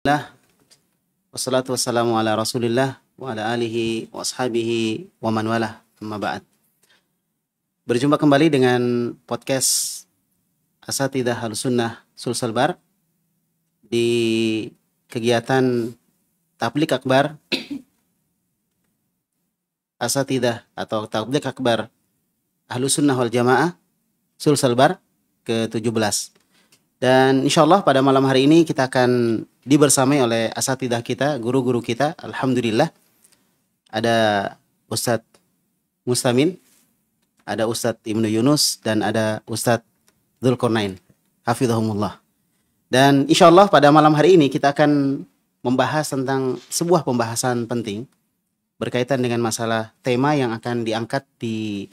Alhamdulillah Wassalatu wassalamu ala rasulillah Wa ala alihi wa ashabihi wa man walah Amma ba'd Berjumpa kembali dengan podcast Asatidah Halusunnah sul Bar Di kegiatan Tablik Akbar Asatidah atau Tablik Akbar sunnah wal Jamaah sul Bar ke-17 dan insya Allah pada malam hari ini kita akan dibersamai oleh asatidah kita, guru-guru kita. Alhamdulillah. Ada Ustadz Mustamin, ada Ustadz Ibnu Yunus, dan ada Ustadz Dulkornain. Hafizahumullah. Dan insya Allah pada malam hari ini kita akan membahas tentang sebuah pembahasan penting berkaitan dengan masalah tema yang akan diangkat di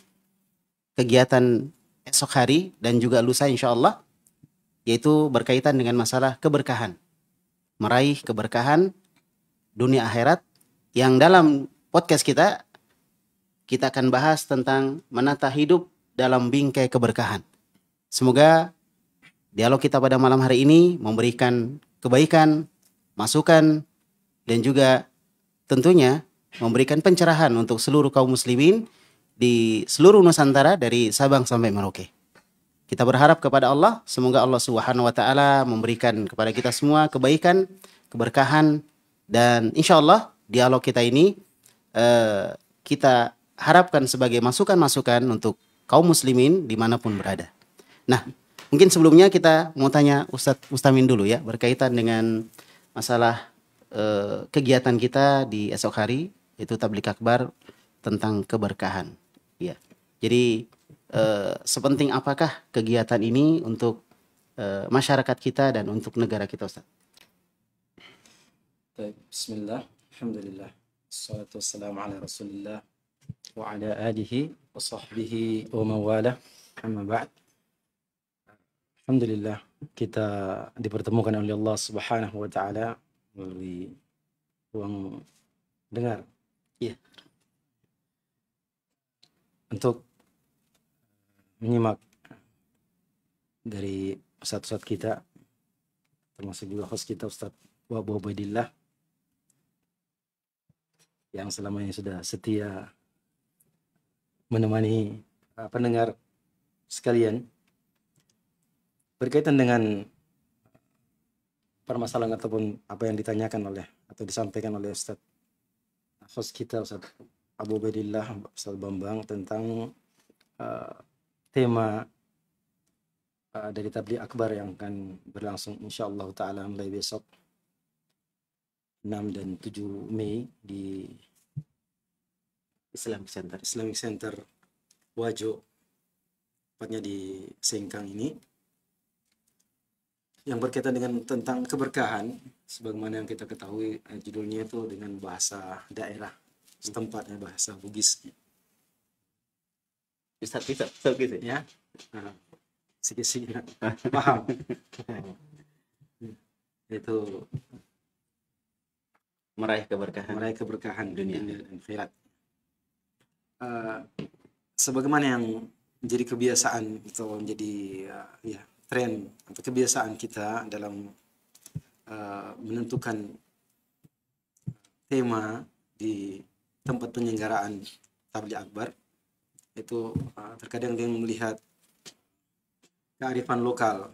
kegiatan esok hari dan juga lusa insya Allah yaitu berkaitan dengan masalah keberkahan. Meraih keberkahan dunia akhirat yang dalam podcast kita kita akan bahas tentang menata hidup dalam bingkai keberkahan. Semoga dialog kita pada malam hari ini memberikan kebaikan, masukan dan juga tentunya memberikan pencerahan untuk seluruh kaum muslimin di seluruh Nusantara dari Sabang sampai Merauke. Kita berharap kepada Allah semoga Allah Subhanahu wa taala memberikan kepada kita semua kebaikan, keberkahan dan insya Allah dialog kita ini eh, kita harapkan sebagai masukan-masukan untuk kaum muslimin dimanapun berada. Nah, mungkin sebelumnya kita mau tanya Ustadz Ustamin dulu ya berkaitan dengan masalah eh, kegiatan kita di esok hari yaitu tablik akbar tentang keberkahan. Ya. Jadi Eh, sepenting apakah kegiatan ini untuk uh, masyarakat kita dan untuk negara kita Ustaz? Bismillah, Alhamdulillah, Assalamualaikum wassalamu ala rasulillah wa ala alihi wa sahbihi wa mawala amma ba'd Alhamdulillah kita dipertemukan oleh Allah subhanahu wa ta'ala melalui ruang dengar Iya. Yeah. Untuk menyimak dari ustadz-ustadz kita termasuk juga host kita Ustadz wabobadillah yang selama ini sudah setia menemani uh, pendengar sekalian berkaitan dengan permasalahan ataupun apa yang ditanyakan oleh atau disampaikan oleh Ustadz host kita Ustadz Abu badillah Ustaz Bambang tentang uh, tema uh, dari tabligh akbar yang akan berlangsung insyaallah taala mulai besok 6 dan 7 Mei di Islamic Center Islamic Center Wajo tepatnya di Sengkang ini yang berkaitan dengan tentang keberkahan sebagaimana yang kita ketahui eh, judulnya itu dengan bahasa daerah setempatnya bahasa Bugis bisa bisa bisa gitu ya sih sih, paham itu meraih keberkahan meraih keberkahan dunia, iya. dan akhirat uh, sebagaimana yang menjadi kebiasaan atau menjadi uh, eh, ya tren atau kebiasaan kita dalam uh, menentukan tema di tempat penyelenggaraan tabligh akbar itu eh, terkadang dia melihat kearifan lokal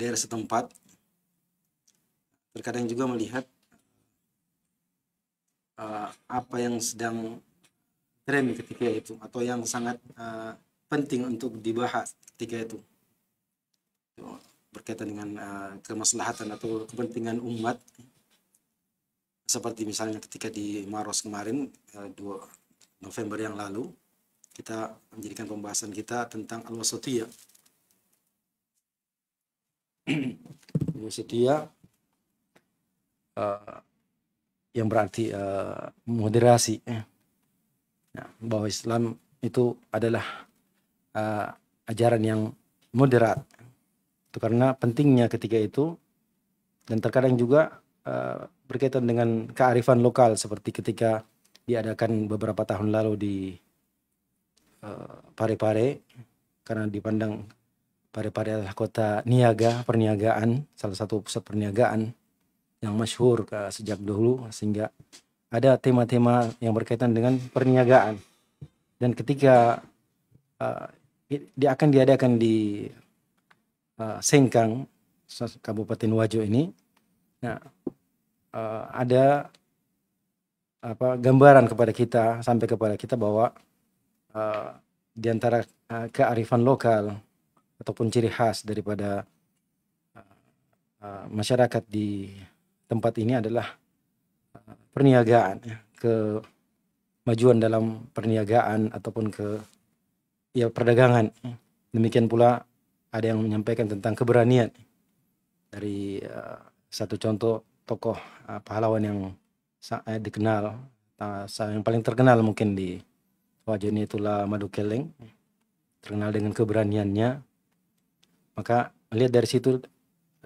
daerah setempat terkadang juga melihat uh, apa yang sedang tren ketika itu atau yang sangat uh, penting untuk dibahas ketika itu berkaitan dengan uh, kemaslahatan atau kepentingan umat seperti misalnya ketika di Maros kemarin uh, 2 November yang lalu kita menjadikan pembahasan kita tentang al-wasatiyah. al-wasatiyah uh, eh, yang berarti uh, moderasi. Nah, bahwa Islam itu adalah uh, ajaran yang moderat. Itu karena pentingnya ketika itu dan terkadang juga uh, berkaitan dengan kearifan lokal seperti ketika diadakan beberapa tahun lalu di Eh, parepare -pare, karena dipandang Parepare -pare adalah kota niaga perniagaan salah satu pusat perniagaan yang masyhur uh, sejak dulu sehingga ada tema-tema yang berkaitan dengan perniagaan dan ketika uh, eh, dia akan diadakan di uh, Sengkang Kabupaten Wajo ini nah, uh, ada apa gambaran kepada kita sampai kepada kita bahwa diantara eh, di antara uh, kearifan lokal ataupun ciri khas daripada uh, masyarakat di tempat ini adalah uh, perniagaan ya. ke majuan dalam perniagaan ataupun ke ya perdagangan demikian pula ada yang menyampaikan tentang keberanian dari uh, satu contoh tokoh uh, pahlawan yang sangat dikenal uh, yang paling terkenal mungkin di Wah Joni itulah madu keleng terkenal dengan keberaniannya maka melihat dari situ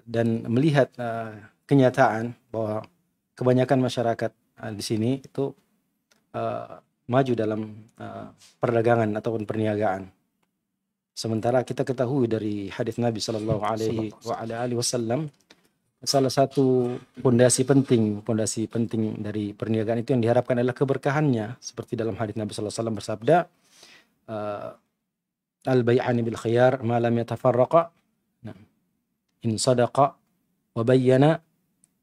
dan melihat uh, kenyataan bahwa kebanyakan masyarakat uh, di sini itu uh, maju dalam uh, perdagangan ataupun perniagaan sementara kita ketahui dari hadis Nabi Shallallahu Alaihi Wasallam salah satu pondasi penting, pondasi penting dari perniagaan itu yang diharapkan adalah keberkahannya. Seperti dalam hadis Nabi Sallallahu bersabda, eh, al bayani bil khiyar lam yatafarraqa nah, in sadaqa wa bayyana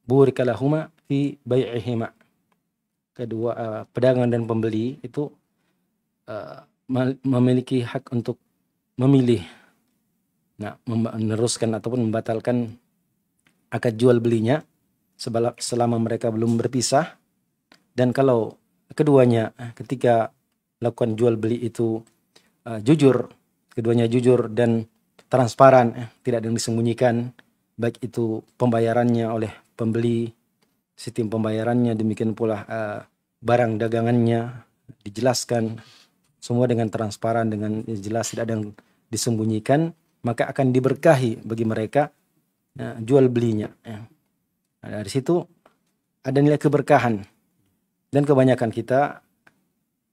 burika lahuma fi bai'ihima kedua uh, pedagang dan pembeli itu uh, memiliki hak untuk memilih nah meneruskan ataupun membatalkan akad jual belinya selama mereka belum berpisah dan kalau keduanya ketika lakukan jual beli itu uh, jujur keduanya jujur dan transparan eh, tidak ada yang disembunyikan baik itu pembayarannya oleh pembeli sistem pembayarannya demikian pula uh, barang dagangannya dijelaskan semua dengan transparan dengan jelas tidak ada yang disembunyikan maka akan diberkahi bagi mereka ya, jual belinya ya. Nah, dari situ ada nilai keberkahan dan kebanyakan kita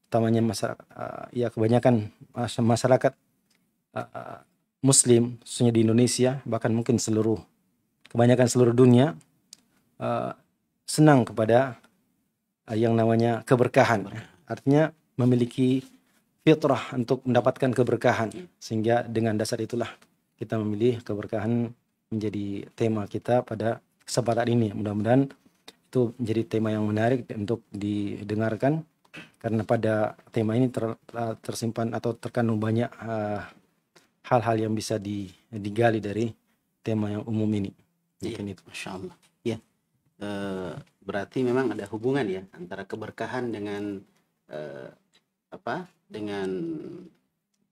utamanya masyarakat eh, ya kebanyakan masyarakat eh, muslim khususnya di Indonesia bahkan mungkin seluruh kebanyakan seluruh dunia eh, senang kepada yang namanya keberkahan artinya memiliki fitrah untuk mendapatkan keberkahan sehingga dengan dasar itulah kita memilih keberkahan menjadi tema kita pada kesempatan ini. Mudah-mudahan itu menjadi tema yang menarik untuk didengarkan karena pada tema ini ter, uh, tersimpan atau terkandung banyak uh, hal-hal uh, yang bisa di, digali dari tema yang umum ini. Iya, itu. Masya Allah. Ya, e, eh, berarti memang ada hubungan ya antara keberkahan dengan e, apa? Dengan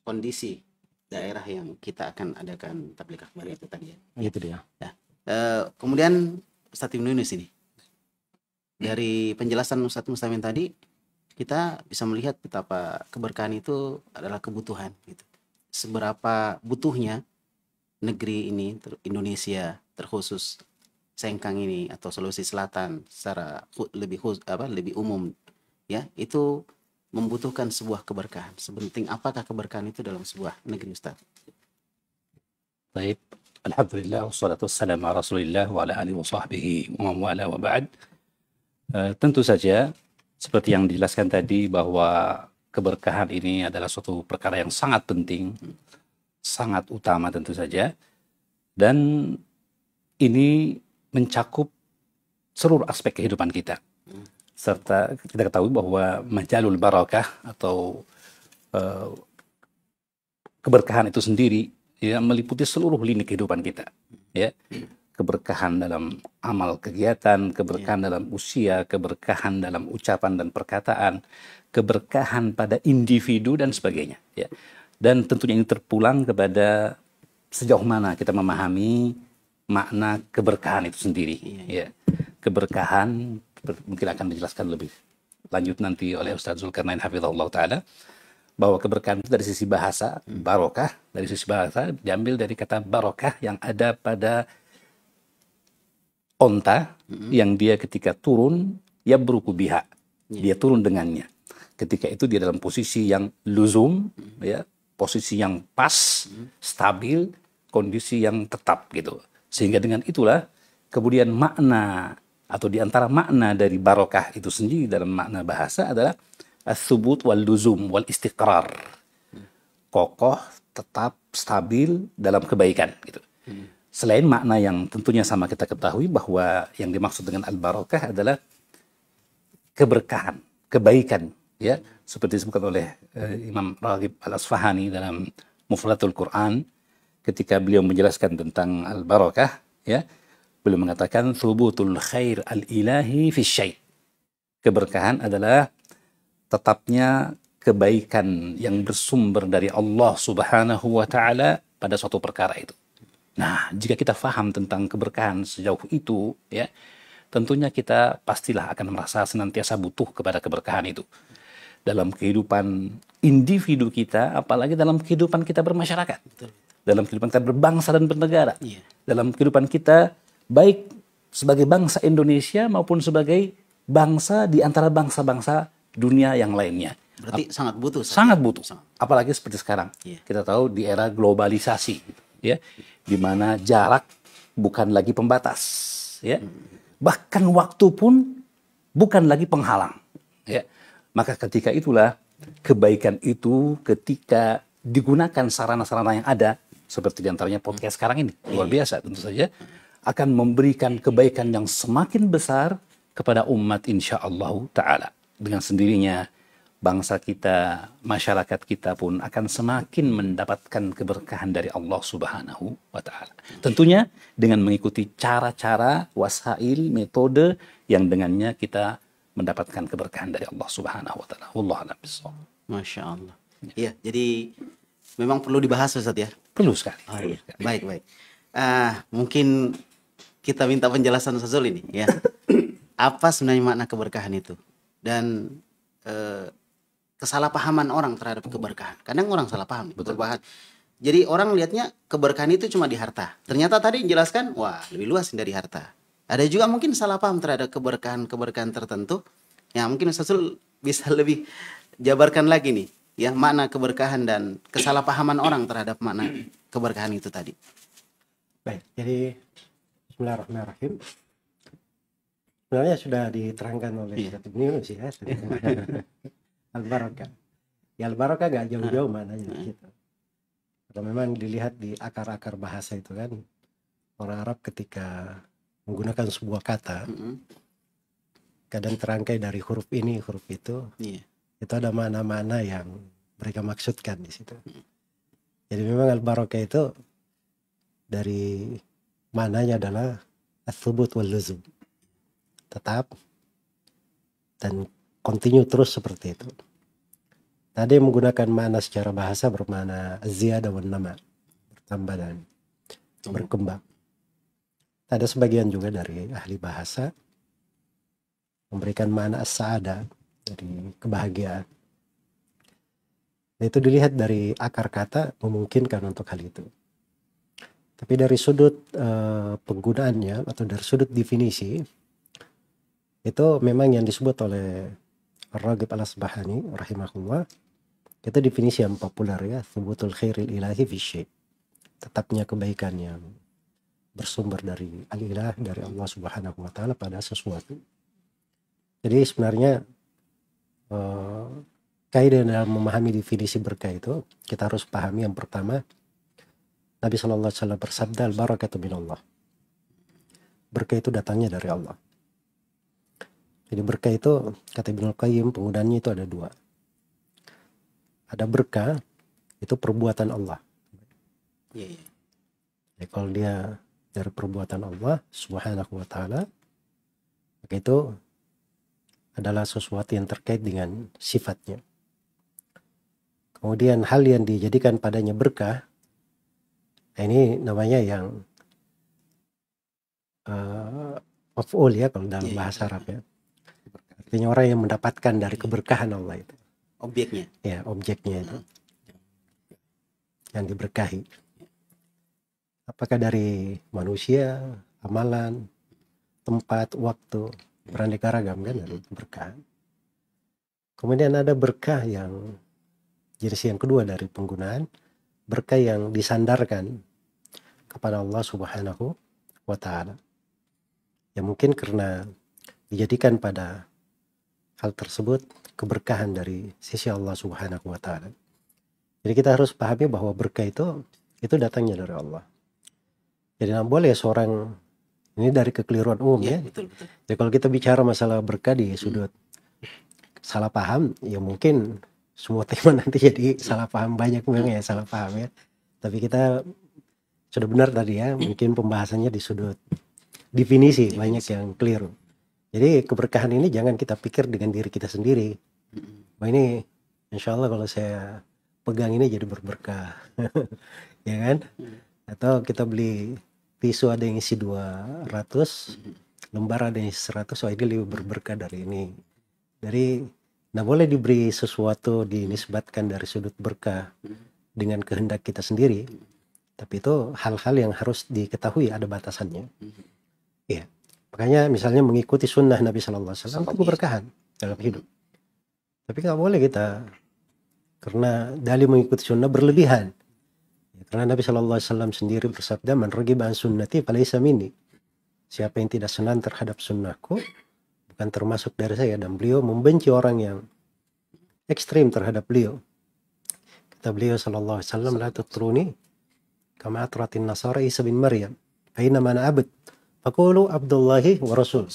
kondisi daerah yang kita akan adakan tablik akbar itu tadi ya. Itu dia. Ya. E, kemudian Ustaz Yunus ini. Dari penjelasan Ustadz Mustamin tadi, kita bisa melihat betapa keberkahan itu adalah kebutuhan gitu. Seberapa butuhnya negeri ini Indonesia terkhusus Sengkang ini atau Sulawesi Selatan secara lebih apa lebih umum ya itu membutuhkan sebuah keberkahan. Sepenting apakah keberkahan itu dalam sebuah negeri Ustaz? Baik. Alhamdulillah wassalatu wassalamu ala Rasulillah wa ala alihi wa sahbihi wa wala wa ba'd. Uh, tentu saja seperti yang dijelaskan tadi bahwa keberkahan ini adalah suatu perkara yang sangat penting, sangat utama tentu saja. Dan ini mencakup seluruh aspek kehidupan kita. Hmm serta kita ketahui bahwa majalul barokah atau uh, keberkahan itu sendiri ya meliputi seluruh lini kehidupan kita ya keberkahan dalam amal kegiatan, keberkahan ya. dalam usia, keberkahan dalam ucapan dan perkataan, keberkahan pada individu dan sebagainya. Ya. Dan tentunya ini terpulang kepada sejauh mana kita memahami makna keberkahan itu sendiri. Iya, iya. Ya. Keberkahan mungkin akan dijelaskan lebih lanjut nanti oleh Ustaz Zulkarnain Hafizahullah Ta'ala bahwa keberkahan itu dari sisi bahasa barokah dari sisi bahasa diambil dari kata barokah yang ada pada onta yang dia ketika turun ya beruku biha dia turun dengannya ketika itu dia dalam posisi yang luzum ya posisi yang pas stabil kondisi yang tetap gitu sehingga dengan itulah kemudian makna atau di antara makna dari barokah itu sendiri dalam makna bahasa adalah as-subut wal luzum wal istiqrar. Kokoh, tetap stabil dalam kebaikan gitu. Selain makna yang tentunya sama kita ketahui bahwa yang dimaksud dengan al-barokah adalah keberkahan, kebaikan ya, seperti disebutkan oleh uh, Imam Raghib Al-Asfahani dalam Mufratul Quran ketika beliau menjelaskan tentang al-barokah ya belum mengatakan thubutul khair al-ilahi fi syai. Keberkahan adalah tetapnya kebaikan yang bersumber dari Allah Subhanahu wa taala pada suatu perkara itu. Nah, jika kita faham tentang keberkahan sejauh itu, ya, tentunya kita pastilah akan merasa senantiasa butuh kepada keberkahan itu dalam kehidupan individu kita, apalagi dalam kehidupan kita bermasyarakat, Betul. dalam kehidupan kita berbangsa dan bernegara, iya. dalam kehidupan kita baik sebagai bangsa Indonesia maupun sebagai bangsa di antara bangsa-bangsa dunia yang lainnya. Berarti Ap sangat butuh. Sangat butuh. Sangat. Apalagi seperti sekarang. Yeah. Kita tahu di era globalisasi, ya, di mana jarak bukan lagi pembatas, ya. Hmm. Bahkan waktu pun bukan lagi penghalang, ya. Maka ketika itulah kebaikan itu ketika digunakan sarana-sarana yang ada seperti diantaranya podcast hmm. sekarang ini luar iya. biasa tentu saja hmm akan memberikan kebaikan yang semakin besar kepada umat insya Allah ta'ala. Dengan sendirinya bangsa kita, masyarakat kita pun akan semakin mendapatkan keberkahan dari Allah subhanahu wa ta'ala. Tentunya dengan mengikuti cara-cara, wasail, metode yang dengannya kita mendapatkan keberkahan dari Allah subhanahu wa ta'ala. Allah Masya Allah. Iya, jadi memang perlu dibahas Ustaz ya? Perlu sekali. Oh, iya. Baik, baik. Uh, mungkin kita minta penjelasan sazul ini ya. Apa sebenarnya makna keberkahan itu? Dan eh, kesalahpahaman orang terhadap keberkahan. Kadang orang salah paham Betul. banget. Jadi orang lihatnya keberkahan itu cuma di harta. Ternyata tadi dijelaskan, wah lebih luas dari harta. Ada juga mungkin salah paham terhadap keberkahan-keberkahan tertentu. Ya mungkin sazul bisa lebih jabarkan lagi nih ya makna keberkahan dan kesalahpahaman orang terhadap makna keberkahan itu tadi. Baik, jadi Bismillahirrahmanirrahim. Sebenarnya sudah diterangkan oleh yeah. Ustaz sih ya. Al-Barakah. Ya Al-Barakah gak jauh-jauh ah. mananya ah. gitu. Karena memang dilihat di akar-akar bahasa itu kan orang Arab ketika menggunakan sebuah kata kadang terangkai dari huruf ini huruf itu yeah. itu ada mana-mana yang mereka maksudkan di situ. Mm. Jadi memang al itu dari Mananya adalah asubut subut wal luzum. Tetap dan continue terus seperti itu. Tadi menggunakan mana secara bahasa bermakna ziyadah wan nama, bertambah dan berkembang. Ada sebagian juga dari ahli bahasa memberikan mana as-saada dari kebahagiaan. Itu dilihat dari akar kata memungkinkan untuk hal itu. Tapi dari sudut uh, penggunaannya atau dari sudut definisi itu memang yang disebut oleh Ragib Al-Asbahani rahimahullah itu definisi yang populer ya sebutul khairil ilahi fi tetapnya kebaikan yang bersumber dari al-ilah dari Allah Subhanahu wa taala pada sesuatu. Jadi sebenarnya uh, kaidah dalam memahami definisi berkah itu kita harus pahami yang pertama Nabi Shallallahu Alaihi Wasallam bersabda, "Al barakatu minallah." Berkah itu datangnya dari Allah. Jadi berkah itu kata Ibnu Qayyim penggunaannya itu ada dua. Ada berkah itu perbuatan Allah. ya kalau dia dari perbuatan Allah Subhanahu Wa Taala, maka itu adalah sesuatu yang terkait dengan sifatnya. Kemudian hal yang dijadikan padanya berkah Nah, ini namanya yang uh, eh, maf'ul ya kalau dalam iya, iya. bahasa Arab ya. Artinya orang yang mendapatkan dari iya. keberkahan Allah itu. Objeknya. Ya, objeknya itu. Yang diberkahi. Apakah dari manusia, amalan, tempat, waktu, beraneka ragam kan dari mm-hmm. berkah. Kemudian ada berkah yang jenis yang kedua dari penggunaan berkah yang disandarkan kepada Allah Subhanahu wa taala. Ya mungkin karena dijadikan pada hal tersebut keberkahan dari sisi Allah Subhanahu wa taala. Jadi kita harus pahami bahwa berkah itu itu datangnya dari Allah. Jadi nggak boleh seorang ini dari kekeliruan umum ya. ya. Betul, betul. Jadi kalau kita bicara masalah berkah di sudut hmm. salah paham, ya mungkin semua tema nanti jadi iya. salah paham banyak memang ya salah paham ya. Tapi kita sudah benar tadi ya, mungkin pembahasannya di sudut definisi, banyak yang clear. Jadi keberkahan ini jangan kita pikir dengan diri kita sendiri. Bah ini insya Allah kalau saya pegang ini jadi berberkah. ya kan? Iya. Atau kita beli tisu ada yang isi 200, lembar ada yang isi 100, so ini lebih berberkah dari ini. Dari Nah, boleh diberi sesuatu dinisbatkan dari sudut berkah dengan kehendak kita sendiri, tapi itu hal-hal yang harus diketahui ada batasannya. Iya. Makanya misalnya mengikuti sunnah Nabi Shallallahu Alaihi Wasallam itu keberkahan dalam hidup. Tapi nggak boleh kita karena dalih mengikuti sunnah berlebihan. Ya, karena Nabi Shallallahu Alaihi Wasallam sendiri bersabda, "Man rugi sunnati, Siapa yang tidak senang terhadap sunnahku, bukan termasuk dari saya dan beliau membenci orang yang ekstrim terhadap beliau kata beliau sallallahu alaihi wasallam la tatruni kama atratin nasara Isa bin Maryam aina mana abd faqulu abdullahi wa rasul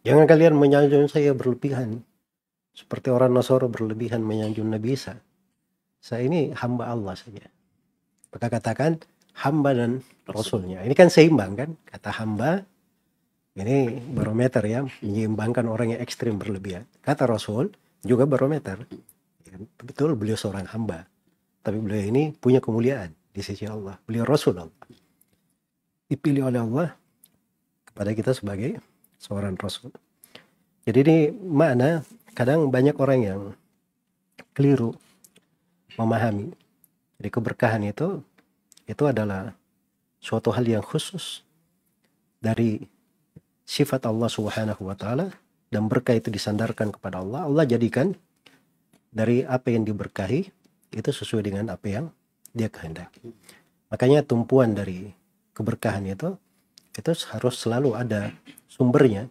jangan kalian menyanjung saya berlebihan seperti orang Nasara berlebihan menyanjung Nabi Isa saya ini hamba Allah saja maka katakan hamba dan rasulnya ini kan seimbang kan kata hamba ini barometer ya, menyeimbangkan orang yang ekstrim berlebihan. Kata Rasul juga barometer. Ya, betul beliau seorang hamba. Tapi beliau ini punya kemuliaan di sisi Allah. Beliau Rasul Allah. Dipilih oleh Allah kepada kita sebagai seorang Rasul. Jadi ini makna kadang banyak orang yang keliru memahami. Jadi keberkahan itu itu adalah suatu hal yang khusus dari sifat Allah Subhanahu wa taala dan berkah itu disandarkan kepada Allah, Allah jadikan dari apa yang diberkahi itu sesuai dengan apa yang dia kehendaki. Makanya tumpuan dari keberkahan itu itu harus selalu ada sumbernya,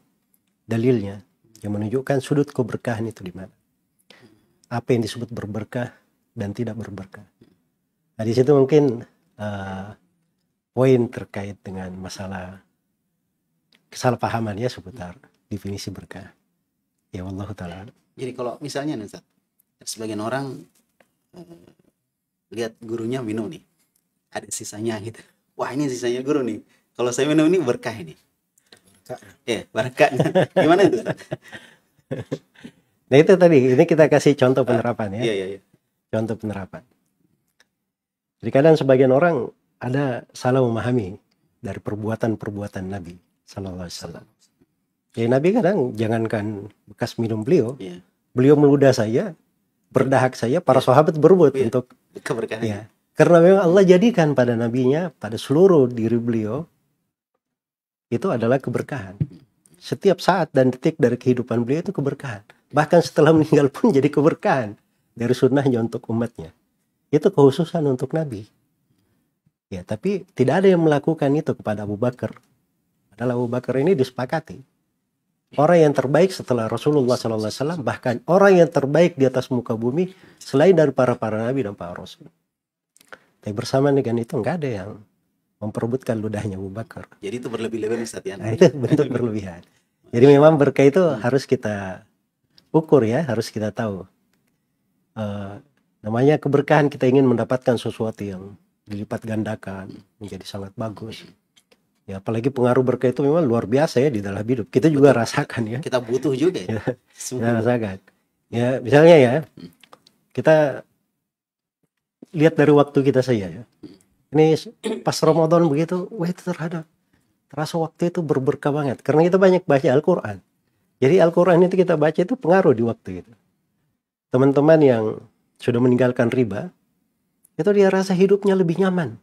dalilnya yang menunjukkan sudut keberkahan itu di mana. Apa yang disebut berberkah dan tidak berberkah. Nah, di situ mungkin uh, poin terkait dengan masalah kesalahpahaman ya seputar definisi berkah. Ya Allah taala. Jadi kalau misalnya nih Ustaz, sebagian orang eh, lihat gurunya minum nih. Ada sisanya gitu. Wah, ini sisanya guru nih. Kalau saya minum ini berkah ini. Berkah. Ya, berkah. Gimana itu? nah, itu tadi ini kita kasih contoh ah, penerapan ya. Iya, iya, iya. Contoh penerapan. Jadi kadang sebagian orang ada salah memahami dari perbuatan-perbuatan Nabi Sallallahu Alaihi ya, Nabi kadang jangankan bekas minum beliau, yeah. beliau meludah saya, berdahak saya, para yeah. sahabat berbuat yeah. untuk keberkahan. Ya. Karena memang Allah jadikan pada nabinya, pada seluruh diri beliau itu adalah keberkahan. Setiap saat dan detik dari kehidupan beliau itu keberkahan. Bahkan setelah meninggal pun jadi keberkahan dari sunnahnya untuk umatnya. Itu kehususan untuk Nabi. Ya, tapi tidak ada yang melakukan itu kepada Abu Bakar, adalah Abu Bakar ini disepakati. Orang yang terbaik setelah Rasulullah SAW, bahkan orang yang terbaik di atas muka bumi selain dari para para nabi dan para rasul. Tapi bersama dengan itu nggak ada yang memperebutkan ludahnya Abu Bakar. Jadi itu berlebih-lebihan Ustaz ya? itu bentuk berlebihan. Jadi memang berkah itu harus kita ukur ya, harus kita tahu. Uh, namanya keberkahan kita ingin mendapatkan sesuatu yang dilipat gandakan menjadi sangat bagus Ya, apalagi pengaruh berkah itu memang luar biasa ya di dalam hidup. Kita juga rasakan ya. Kita butuh juga ya. ya kita rasakan. Ya, misalnya ya, hmm. kita lihat dari waktu kita saja ya. Ini pas Ramadan begitu, wah itu terhadap terasa waktu itu berberkah banget karena kita banyak baca Al-Qur'an. Jadi Al-Qur'an itu kita baca itu pengaruh di waktu itu. Teman-teman yang sudah meninggalkan riba, itu dia rasa hidupnya lebih nyaman.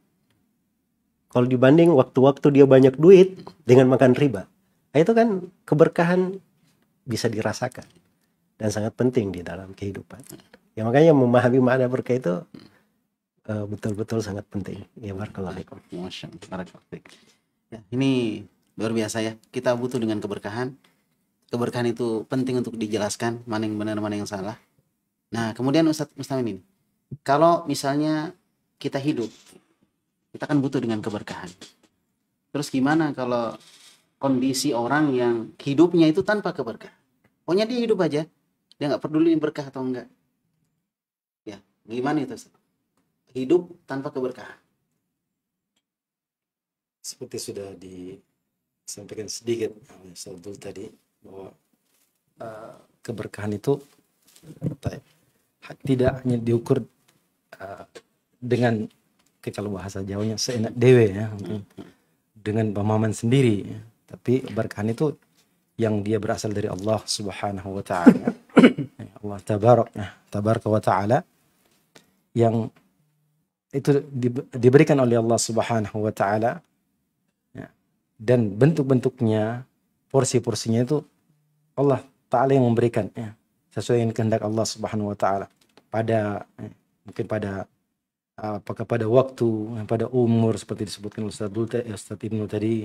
Kalau dibanding waktu-waktu dia banyak duit dengan makan riba, nah, itu kan keberkahan bisa dirasakan dan sangat penting di dalam kehidupan. Ya makanya memahami makna berkah itu eh, betul-betul uh, sangat penting. Ya barakallahu ya, ini luar biasa ya. Kita butuh dengan keberkahan. Keberkahan itu penting untuk dijelaskan mana yang benar mana yang salah. Nah, kemudian Ustadz Mustamin ini. Kalau misalnya kita hidup kita kan butuh dengan keberkahan. Terus gimana kalau kondisi orang yang hidupnya itu tanpa keberkahan? Pokoknya dia hidup aja. Dia nggak peduli berkah atau enggak. Ya, gimana itu? Hidup tanpa keberkahan. Seperti sudah disampaikan sedikit oleh Saudul tadi bahwa uh, keberkahan itu eh, tidak hanya diukur uh, dengan tapi kalau bahasa Jawanya seenak dewe ya hmm, hmm. dengan pemahaman sendiri ya. tapi berkahan itu yang dia berasal dari Allah Subhanahu wa taala ya, Allah tabarak ya, tabaraka wa taala yang itu diberikan oleh Allah Subhanahu wa taala dan bentuk-bentuknya porsi-porsinya itu Allah taala yang memberikan ya sesuai dengan kehendak Allah Subhanahu wa taala pada mungkin pada apakah pada waktu, eh, pada umur seperti disebutkan Ustaz Bulte, eh, Ustaz Ibnu tadi,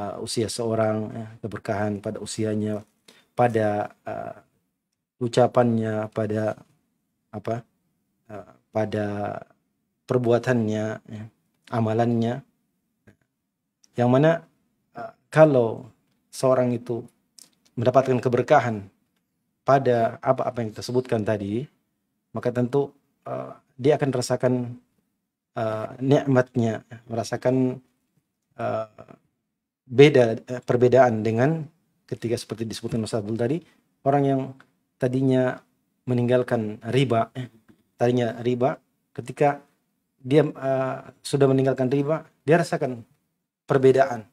uh, usia seorang, keberkahan pada usianya, pada uh, ucapannya, pada apa, uh, pada perbuatannya, ya, amalannya, yang mana uh, kalau seorang itu mendapatkan keberkahan pada apa-apa yang kita sebutkan tadi, maka tentu uh, dia akan merasakan uh, nikmatnya, merasakan uh, beda eh, perbedaan dengan ketika seperti disebutkan Mas Abdul tadi, orang yang tadinya meninggalkan riba, tadinya riba, ketika dia uh, sudah meninggalkan riba, dia rasakan perbedaan.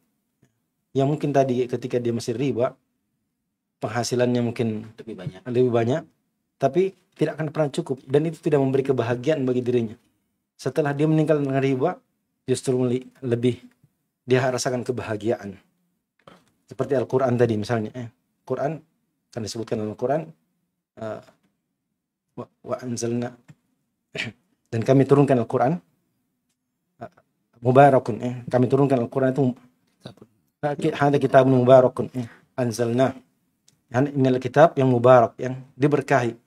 Yang mungkin tadi ketika dia masih riba, penghasilannya mungkin lebih banyak. Lebih banyak tapi tidak akan pernah cukup dan itu tidak memberi kebahagiaan bagi dirinya. Setelah dia meninggal dengan riba, justru lebih dia rasakan kebahagiaan. Seperti Al-Quran tadi misalnya, eh, Quran kan disebutkan dalam Quran uh, eh, wa, anzalna dan kami turunkan Al-Quran eh, mubarakun eh. kami turunkan Al-Quran itu ada kitab nah, mubarakun eh. anzalna ini adalah kitab yang mubarak yang diberkahi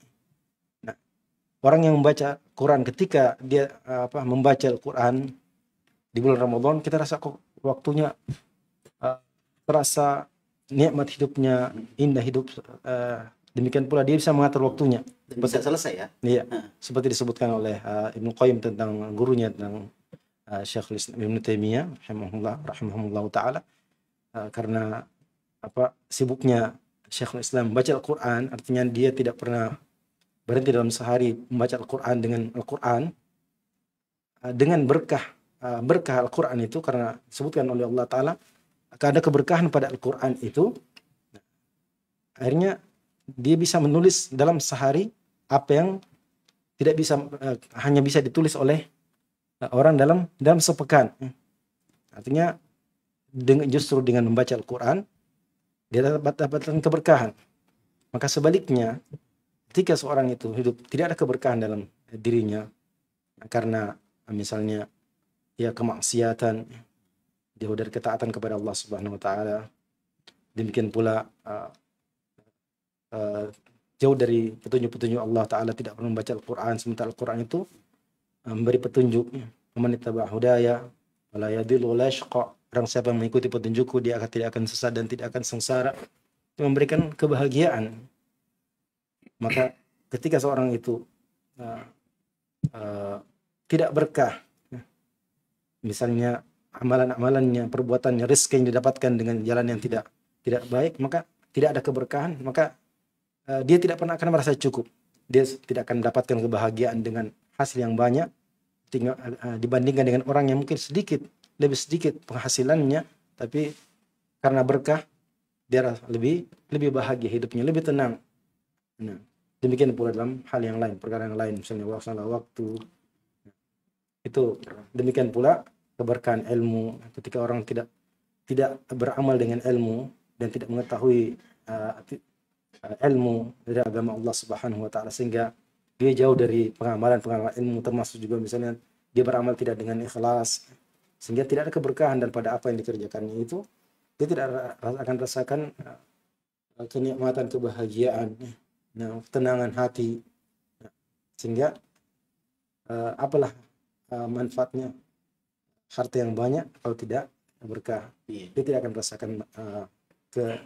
orang yang membaca Quran ketika dia apa membaca Al-Quran di bulan Ramadan kita rasa kok waktunya uh, terasa nikmat hidupnya indah hidup uh, demikian pula dia bisa mengatur waktunya Dan seperti, bisa selesai ya iya uh. seperti disebutkan oleh uh, Ibnu Qayyim tentang gurunya tentang uh, Syekhul Islam Ibnu Taimiyah rahimahullah rahimahullah taala uh, karena apa sibuknya Syekhul Islam baca Al-Qur'an artinya dia tidak pernah berhenti dalam sehari membaca Al-Quran dengan Al-Quran uh, dengan berkah uh, berkah Al-Quran itu karena disebutkan oleh Allah Ta'ala ada keberkahan pada Al-Quran itu akhirnya dia bisa menulis dalam sehari apa yang tidak bisa uh, hanya bisa ditulis oleh orang dalam dalam sepekan artinya dengan, justru dengan membaca Al-Quran dia dapat dapatkan keberkahan maka sebaliknya ketika seorang itu hidup tidak ada keberkahan dalam dirinya karena misalnya ya kemaksiatan jauh dari ketaatan kepada Allah Subhanahu wa taala demikian pula uh, uh, jauh dari petunjuk-petunjuk Allah taala tidak pernah membaca Al-Qur'an sementara Al-Qur'an itu uh, memberi petunjuk menitaba hudaya wala yadillu wala orang siapa yang mengikuti petunjukku dia akan tidak akan sesat dan tidak akan sengsara itu memberikan kebahagiaan maka ketika seorang itu uh, uh, tidak berkah ya, misalnya amalan-amalannya perbuatannya rezeki yang didapatkan dengan jalan yang tidak tidak baik maka tidak ada keberkahan maka uh, dia tidak pernah akan merasa cukup dia tidak akan mendapatkan kebahagiaan dengan hasil yang banyak tinggal, uh, dibandingkan dengan orang yang mungkin sedikit lebih sedikit penghasilannya tapi karena berkah dia lebih lebih bahagia hidupnya lebih tenang nah demikian pula dalam hal yang lain perkara yang lain misalnya waktu waktu itu demikian pula keberkahan ilmu ketika orang tidak tidak beramal dengan ilmu dan tidak mengetahui uh, uh, ilmu dari agama Allah Subhanahu wa taala sehingga dia jauh dari pengamalan-pengamalan ilmu termasuk juga misalnya dia beramal tidak dengan ikhlas sehingga tidak ada keberkahan daripada apa yang dikerjakannya itu dia tidak akan rasakan uh, kenikmatan kebahagiaan nah ketenangan hati sehingga uh, apalah uh, manfaatnya harta yang banyak kalau tidak berkah iya. dia tidak akan merasakan uh, ke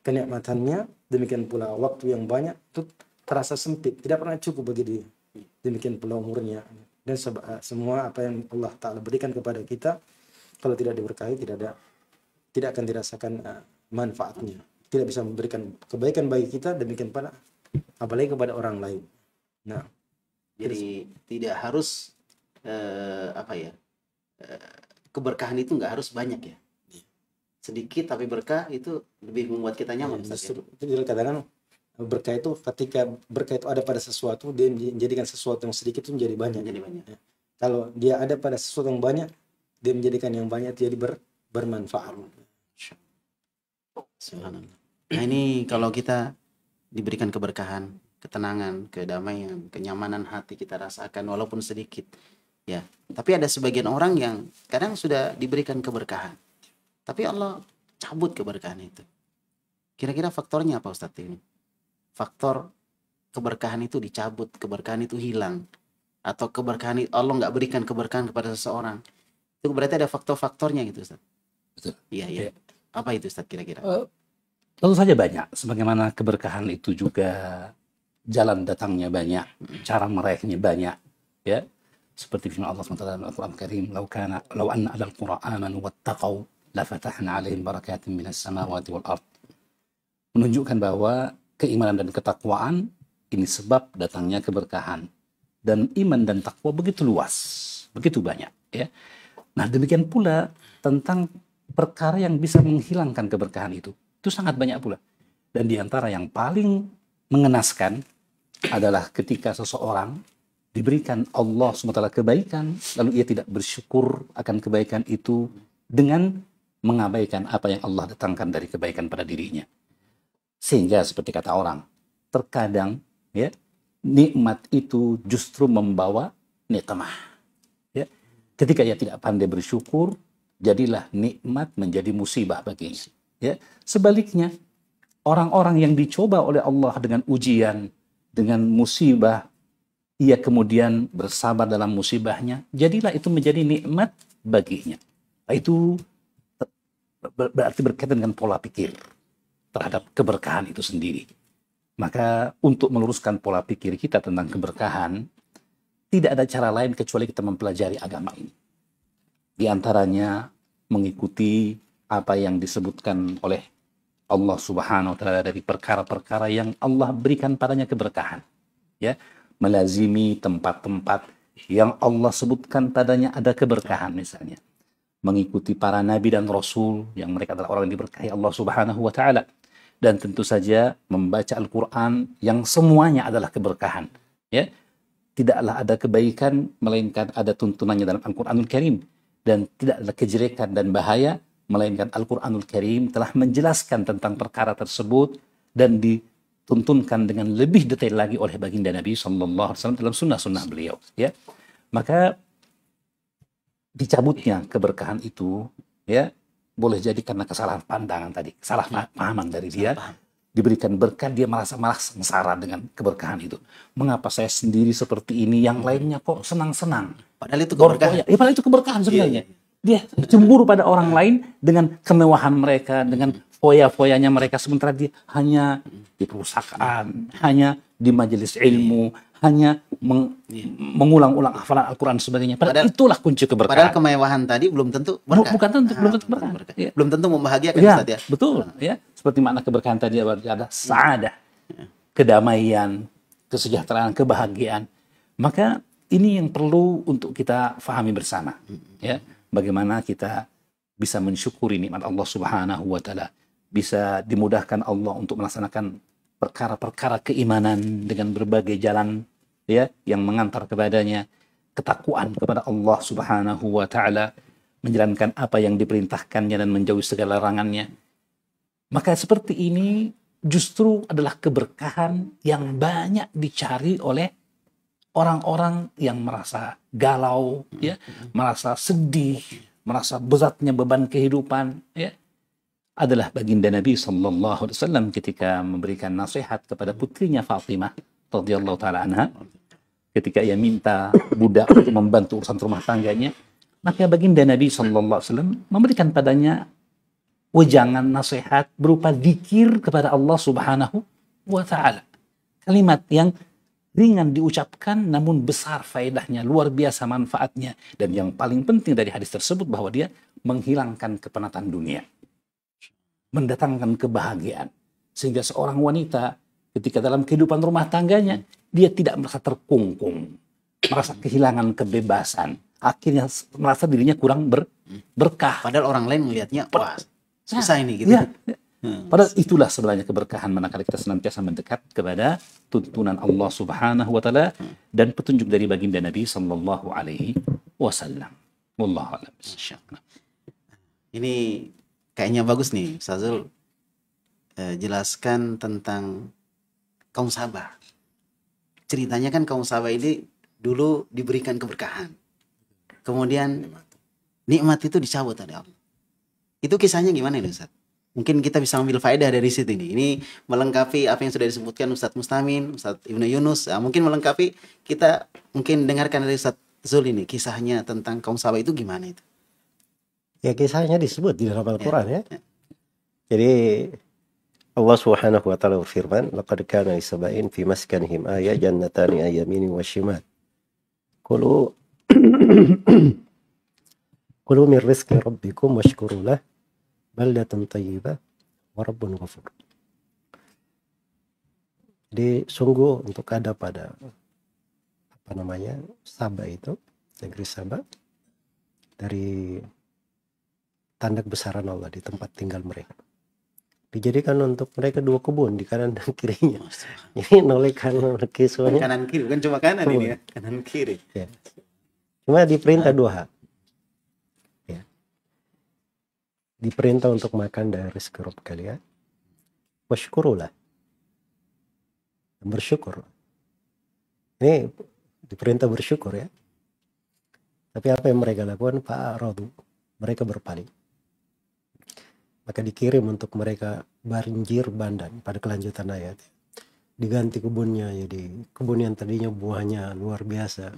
kenikmatannya demikian pula waktu yang banyak itu terasa sempit tidak pernah cukup bagi dia demikian pula umurnya dan semua apa yang Allah Taala berikan kepada kita kalau tidak diberkahi tidak ada tidak akan dirasakan uh, manfaatnya tidak bisa memberikan kebaikan bagi kita demikian pula apalagi kepada orang lain. Nah, jadi terus. tidak harus eh, apa ya eh, keberkahan itu nggak harus banyak ya. Iya. Sedikit tapi berkah itu lebih membuat kita iya, nyaman. Ya, justru, ya. katakan berkah itu ketika berkah itu ada pada sesuatu dia menjadikan sesuatu yang sedikit itu menjadi banyak. Menjadi banyak. Ya. Kalau dia ada pada sesuatu yang banyak dia menjadikan yang banyak jadi ber, bermanfaat. Nah ini kalau kita diberikan keberkahan, ketenangan, kedamaian, kenyamanan hati kita rasakan walaupun sedikit. Ya, tapi ada sebagian orang yang kadang sudah diberikan keberkahan. Tapi Allah cabut keberkahan itu. Kira-kira faktornya apa Ustaz ini? Faktor keberkahan itu dicabut, keberkahan itu hilang. Atau keberkahan itu, Allah nggak berikan keberkahan kepada seseorang. Itu berarti ada faktor-faktornya gitu Ustaz. Betul. Iya, iya. Ya. Apa itu Ustaz kira-kira? Uh, Tentu saja banyak, sebagaimana keberkahan itu juga jalan datangnya banyak, cara meraihnya banyak, ya. Seperti firman Allah SWT dalam Al-Quran Karim, "Lau kana lau al Qur'an, qura amanu wattaqau la fatahna 'alaihim barakatin minas samawati wal ard." Menunjukkan bahwa keimanan dan ketakwaan ini sebab datangnya keberkahan dan iman dan takwa begitu luas, begitu banyak, ya. Nah, demikian pula tentang perkara yang bisa menghilangkan keberkahan itu. Itu sangat banyak pula. Dan diantara yang paling mengenaskan adalah ketika seseorang diberikan Allah SWT kebaikan, lalu ia tidak bersyukur akan kebaikan itu dengan mengabaikan apa yang Allah datangkan dari kebaikan pada dirinya. Sehingga seperti kata orang, terkadang ya nikmat itu justru membawa nikmah. Ya. Ketika ia tidak pandai bersyukur, jadilah nikmat menjadi musibah baginya. Ya. Sebaliknya, orang-orang yang dicoba oleh Allah dengan ujian, dengan musibah, ia kemudian bersabar dalam musibahnya, jadilah itu menjadi nikmat baginya. Nah, itu berarti berkaitan dengan pola pikir terhadap keberkahan itu sendiri. Maka untuk meluruskan pola pikir kita tentang keberkahan, tidak ada cara lain kecuali kita mempelajari agama ini. Di antaranya mengikuti apa yang disebutkan oleh Allah Subhanahu wa taala dari perkara-perkara yang Allah berikan padanya keberkahan. Ya, melazimi tempat-tempat yang Allah sebutkan padanya ada keberkahan misalnya. Mengikuti para nabi dan rasul yang mereka adalah orang yang diberkahi Allah Subhanahu wa taala. Dan tentu saja membaca Al-Qur'an yang semuanya adalah keberkahan, ya. Tidaklah ada kebaikan melainkan ada tuntunannya dalam Al-Qur'anul Karim dan tidak ada kejelekan dan bahaya melainkan Al-Quranul Karim telah menjelaskan tentang perkara tersebut dan dituntunkan dengan lebih detail lagi oleh baginda Nabi Sallallahu Alaihi Wasallam dalam sunnah-sunnah beliau. Ya, maka dicabutnya keberkahan itu, ya boleh jadi karena kesalahan pandangan tadi, salah iya. pahaman dari dia, diberikan berkat dia merasa malah sengsara dengan keberkahan itu. Mengapa saya sendiri seperti ini, yang iya. lainnya kok senang-senang. Padahal itu keberkahan. Ya, padahal itu keberkahan iya, sebenarnya. Yeah dia cemburu pada orang lain dengan kemewahan mereka, dengan foya-foyanya mereka. Sementara dia hanya di perusahaan, hanya di majelis ilmu, hanya meng, iya. mengulang-ulang hafalan Al-Quran sebagainya. Padahal, padahal itulah kunci keberkahan. Padahal kemewahan tadi belum tentu berkah. Bukan tentu, belum tentu ah, berkah. berkah. Ya. Belum tentu membahagiakan ya, Ustaz ya. Betul, ya. Seperti makna keberkahan tadi ada iya. sa'adah, iya. kedamaian, kesejahteraan, kebahagiaan. Maka ini yang perlu untuk kita fahami bersama. Ya bagaimana kita bisa mensyukuri nikmat Allah Subhanahu wa taala, bisa dimudahkan Allah untuk melaksanakan perkara-perkara keimanan dengan berbagai jalan ya yang mengantar kepadanya ketakwaan kepada Allah Subhanahu wa taala, menjalankan apa yang diperintahkannya dan menjauhi segala larangannya. Maka seperti ini justru adalah keberkahan yang banyak dicari oleh orang-orang yang merasa galau, ya, merasa sedih, merasa beratnya beban kehidupan, ya, adalah baginda Nabi Shallallahu Alaihi Wasallam ketika memberikan nasihat kepada putrinya Fatimah radhiyallahu taala anha ketika ia minta budak untuk membantu urusan rumah tangganya maka baginda Nabi Shallallahu Alaihi Wasallam memberikan padanya wejangan nasihat berupa zikir kepada Allah Subhanahu wa taala kalimat yang ringan diucapkan namun besar faedahnya, luar biasa manfaatnya. Dan yang paling penting dari hadis tersebut bahwa dia menghilangkan kepenatan dunia. Mendatangkan kebahagiaan. Sehingga seorang wanita ketika dalam kehidupan rumah tangganya, dia tidak merasa terkungkung, merasa kehilangan kebebasan. Akhirnya merasa dirinya kurang ber, berkah. Padahal orang lain melihatnya, wah susah ya, ini gitu. Ya, Hmm. Padahal itulah sebenarnya keberkahan manakala kita senantiasa mendekat kepada tuntunan Allah Subhanahu wa taala dan petunjuk dari baginda Nabi sallallahu alaihi wasallam. Wallahu a'lam. Ini kayaknya bagus nih, Sazul. Eh, jelaskan tentang kaum Sabah. Ceritanya kan kaum Sabah ini dulu diberikan keberkahan. Kemudian nikmat itu dicabut oleh Allah. Itu kisahnya gimana nih Ustaz? Mungkin kita bisa ambil faedah dari situ ini. Ini melengkapi apa yang sudah disebutkan Ustadz Mustamin, Ustadz Ibnu Yunus. Nah, mungkin melengkapi kita mungkin dengarkan dari Ustadz Zul ini kisahnya tentang kaum sahabat itu gimana itu? Ya kisahnya disebut di dalam Al-Quran ya. ya. ya. Jadi Allah Subhanahu wa taala firman, "Laqad kana isba'in fi maskanihim aya jannatani ayamini wa shimal." Kulu Kulu min rizqi rabbikum washkuru baldatan tayyibah wa rabbun ghafur jadi sungguh untuk ada pada apa namanya Sabah itu negeri Sabah dari tanda besaran Allah di tempat tinggal mereka dijadikan untuk mereka dua kebun di kanan dan kirinya. ini noleh kanan kiri Kanan kiri bukan cuma kanan kebun. ini ya, kanan kiri. Ya. Cuma diperintah dua hal. diperintah untuk makan dari sekerup kalian bersyukurlah, bersyukur ini diperintah bersyukur ya tapi apa yang mereka lakukan Pak Rodu mereka berpaling maka dikirim untuk mereka banjir bandang pada kelanjutan ayat diganti kebunnya jadi kebun yang tadinya buahnya luar biasa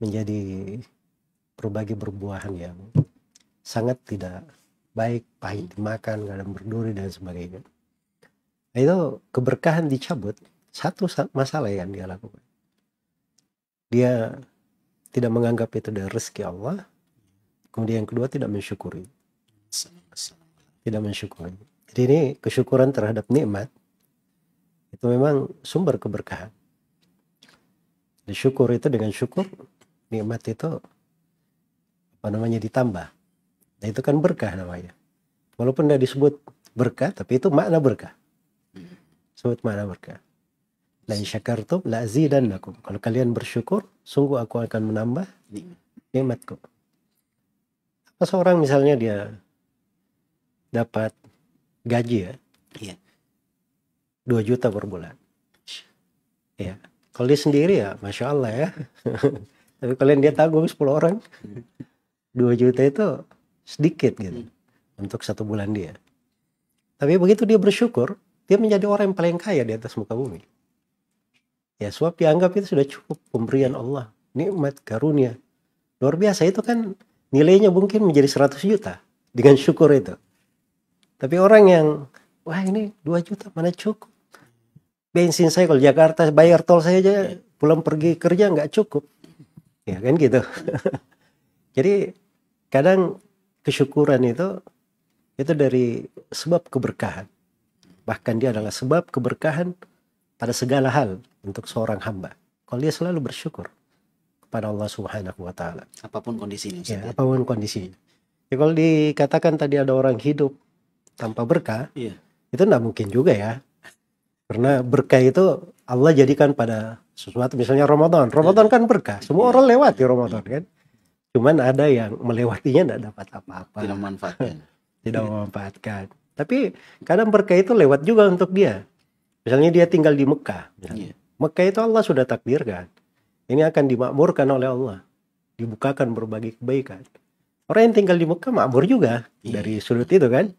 menjadi berbagai berbuahan yang sangat tidak baik, hmm. pahit dimakan, garam berduri dan sebagainya. Nah, itu keberkahan dicabut satu masalah yang dia lakukan. Dia tidak menganggap itu dari rezeki Allah. Kemudian yang kedua tidak mensyukuri. Tidak mensyukuri. Jadi ini kesyukuran terhadap nikmat itu memang sumber keberkahan. Disyukur itu dengan syukur nikmat itu apa namanya ditambah Nah, itu kan berkah namanya. Walaupun tidak disebut berkah, tapi itu makna berkah. Sebut makna berkah. La syakartum la lakum. Kalau kalian bersyukur, sungguh aku akan menambah nikmatku. Apa seorang misalnya dia dapat gaji ya? Iya. 2 juta per bulan. Ya. Kalau dia sendiri ya, Masya Allah ya. tapi kalian dia tanggung sepuluh orang. dua juta itu sedikit gitu hmm. untuk satu bulan dia. Tapi begitu dia bersyukur, dia menjadi orang yang paling kaya di atas muka bumi. Ya suap dianggap itu sudah cukup pemberian Allah, nikmat karunia. Luar biasa itu kan nilainya mungkin menjadi 100 juta dengan syukur itu. Tapi orang yang wah ini 2 juta mana cukup. Bensin saya kalau Jakarta bayar tol saya aja hmm. pulang pergi kerja nggak cukup. Ya kan gitu. Jadi kadang kesyukuran itu itu dari sebab keberkahan. Bahkan dia adalah sebab keberkahan pada segala hal untuk seorang hamba. Kalau dia selalu bersyukur kepada Allah Subhanahu wa taala. Apapun kondisinya. Ya, apapun kondisinya. Ya kalau dikatakan tadi ada orang hidup tanpa berkah, iya. itu tidak mungkin juga ya. Karena berkah itu Allah jadikan pada sesuatu misalnya Ramadan. Ramadan kan berkah. Semua iya. orang lewat di Ramadan kan. Cuman ada yang melewatinya tidak dapat apa-apa. Tidak memanfaatkan. tidak iya. memanfaatkan. Tapi kadang berkah itu lewat juga untuk dia. Misalnya dia tinggal di Mekah. Yeah. Mekah itu Allah sudah takdirkan. Ini akan dimakmurkan oleh Allah. Dibukakan berbagai kebaikan. Orang yang tinggal di Mekah makmur juga yeah. dari sudut itu kan.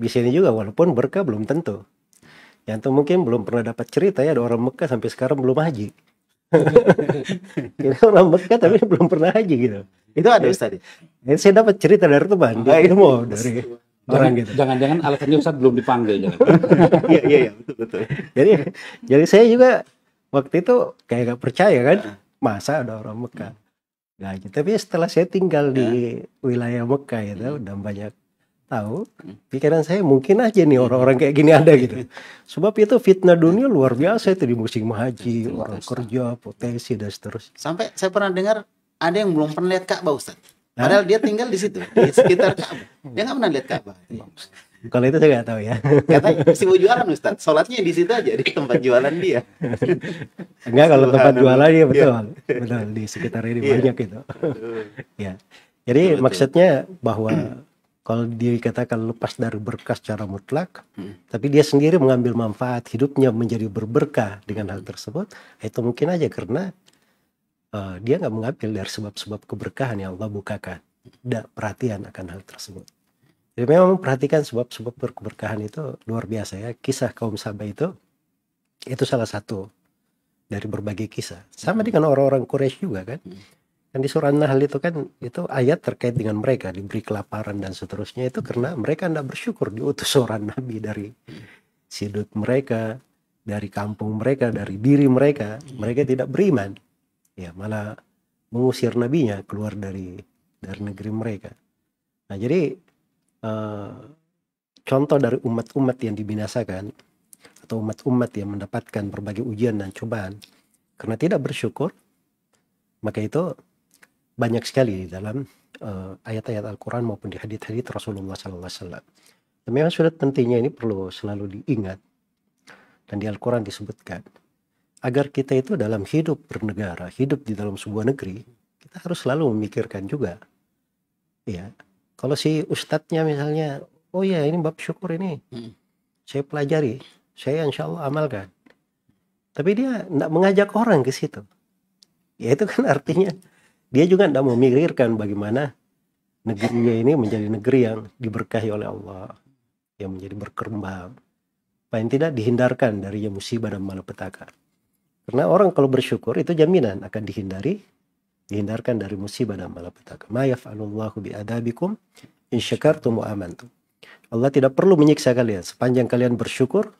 Di sini juga walaupun berkah belum tentu. Yang tuh mungkin belum pernah dapat cerita ya ada orang Mekah sampai sekarang belum haji. ini orang Mekah tapi belum pernah haji gitu itu ada Ustaz ya? saya dapat cerita dari teman dia mau dari orang gitu jangan-jangan alasannya Ustaz belum dipanggil iya iya ya, betul betul jadi jadi saya juga waktu itu kayak gak percaya kan masa ada orang Mekah nah, gitu. tapi setelah saya tinggal di wilayah Mekah itu ya, udah banyak tahu pikiran saya mungkin aja nih orang-orang kayak gini ada gitu sebab itu fitnah dunia luar biasa itu di musim haji orang kerja potensi dan seterusnya sampai saya pernah dengar ada yang belum pernah lihat Ka'bah Ustaz. Padahal dia tinggal di situ, di sekitar Ka'bah. Dia nggak pernah lihat Ka'bah. Kalau itu saya nggak tahu ya. Katanya si mau jualan Ustaz, sholatnya di situ aja di tempat jualan dia. Enggak kalau tempat jualan dia betul, Ya. betul di sekitar ini ya. banyak itu. ya, jadi betul. maksudnya bahwa kalau dikatakan lepas dari berkah secara mutlak, hmm. tapi dia sendiri mengambil manfaat hidupnya menjadi berberkah dengan hal tersebut, itu mungkin aja karena uh, dia nggak mengambil dari sebab-sebab keberkahan yang Allah bukakan. Tidak perhatian akan hal tersebut. Jadi memang perhatikan sebab-sebab berkeberkahan itu luar biasa ya. Kisah kaum Saba itu itu salah satu dari berbagai kisah. Sama dengan orang-orang Quraisy juga kan. Dan hmm. di surah Nahl itu kan itu ayat terkait dengan mereka diberi kelaparan dan seterusnya itu karena mereka tidak bersyukur diutus seorang nabi dari sidut mereka, dari kampung mereka, dari diri mereka, hmm. mereka tidak beriman ya malah mengusir nabinya keluar dari dari negeri mereka. Nah, jadi uh, contoh dari umat-umat yang dibinasakan atau umat-umat yang mendapatkan berbagai ujian dan cobaan karena tidak bersyukur, maka itu banyak sekali di dalam uh, ayat-ayat Al-Quran maupun di hadith-hadith Rasulullah SAW. Wasallam. memang sudah pentingnya ini perlu selalu diingat dan di Al-Quran disebutkan agar kita itu dalam hidup bernegara, hidup di dalam sebuah negeri, kita harus selalu memikirkan juga. Ya, kalau si ustadznya misalnya, oh ya ini bab syukur ini, hmm. saya pelajari, saya insya Allah amalkan. Tapi dia tidak mengajak orang ke situ. Ya itu kan artinya dia juga tidak memikirkan bagaimana negerinya ini menjadi negeri yang diberkahi oleh Allah, yang menjadi berkembang. Paling tidak dihindarkan dari musibah dan malapetaka. Karena orang kalau bersyukur itu jaminan akan dihindari dihindarkan dari musibah dan malapetaka. Ma yaf'alullahu bi'adabikum in syakartum wa amantum. Allah tidak perlu menyiksa kalian sepanjang kalian bersyukur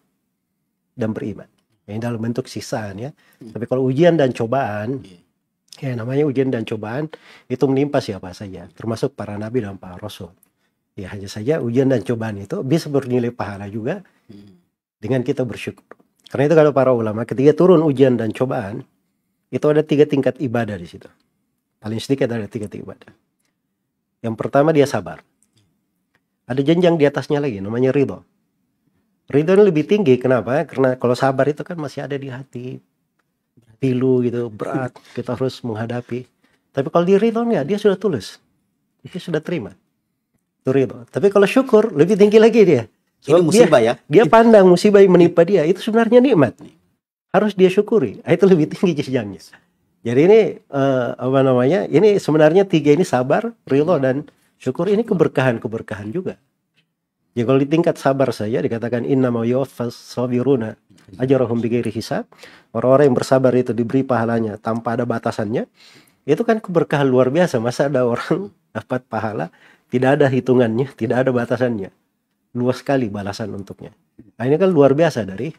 dan beriman. Ini dalam bentuk siksaan ya. Hmm. Tapi kalau ujian dan cobaan, hmm. ya namanya ujian dan cobaan itu menimpa siapa saja, termasuk para nabi dan para rasul. Ya hanya saja ujian dan cobaan itu bisa bernilai pahala juga hmm. dengan kita bersyukur. Karena itu kalau para ulama ketika turun ujian dan cobaan, itu ada tiga tingkat ibadah di situ. Paling sedikit ada tiga tingkat ibadah. Yang pertama dia sabar. Ada jenjang di atasnya lagi namanya ridho. Ridho ini lebih tinggi kenapa? Karena kalau sabar itu kan masih ada di hati. Pilu gitu, berat, kita harus menghadapi. Tapi kalau di ridho enggak, dia sudah tulus. Dia sudah terima. Itu ridho. Tapi kalau syukur lebih tinggi lagi dia musibah dia, ya. Dia pandang musibah yang menimpa dia itu sebenarnya nikmat Harus dia syukuri. Ah, itu lebih tinggi jenjangnya. Jadi ini uh, apa namanya? Ini sebenarnya tiga ini sabar, rilo dan syukur ini keberkahan-keberkahan juga. Ya kalau di tingkat sabar saja dikatakan inna ma sabiruna ajrahum bighairi hisab. Orang-orang yang bersabar itu diberi pahalanya tanpa ada batasannya. Itu kan keberkahan luar biasa. Masa ada orang dapat pahala tidak ada hitungannya, tidak ada batasannya luas sekali balasan untuknya. Nah, ini kan luar biasa dari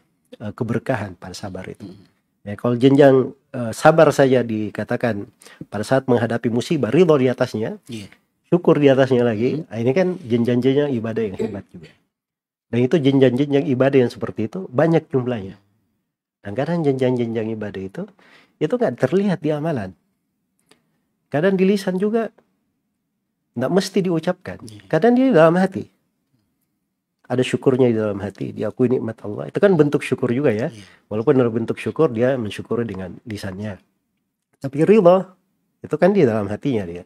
uh, keberkahan pada sabar itu. Hmm. Ya, kalau jenjang uh, sabar saja dikatakan pada saat menghadapi musibah ridho di atasnya, iya. syukur di atasnya lagi, hmm. nah, ini kan jenjang-jenjang ibadah yang hebat juga. Dan itu jenjang-jenjang ibadah yang seperti itu banyak jumlahnya. Dan kadang jenjang-jenjang ibadah itu itu nggak terlihat di amalan. Kadang di lisan juga nggak mesti diucapkan. Iya. Kadang di dalam hati ada syukurnya di dalam hati, diakui nikmat Allah. Itu kan bentuk syukur juga ya. Iya. Walaupun dalam bentuk syukur dia mensyukuri dengan lisannya. Tapi ridho itu kan di dalam hatinya dia.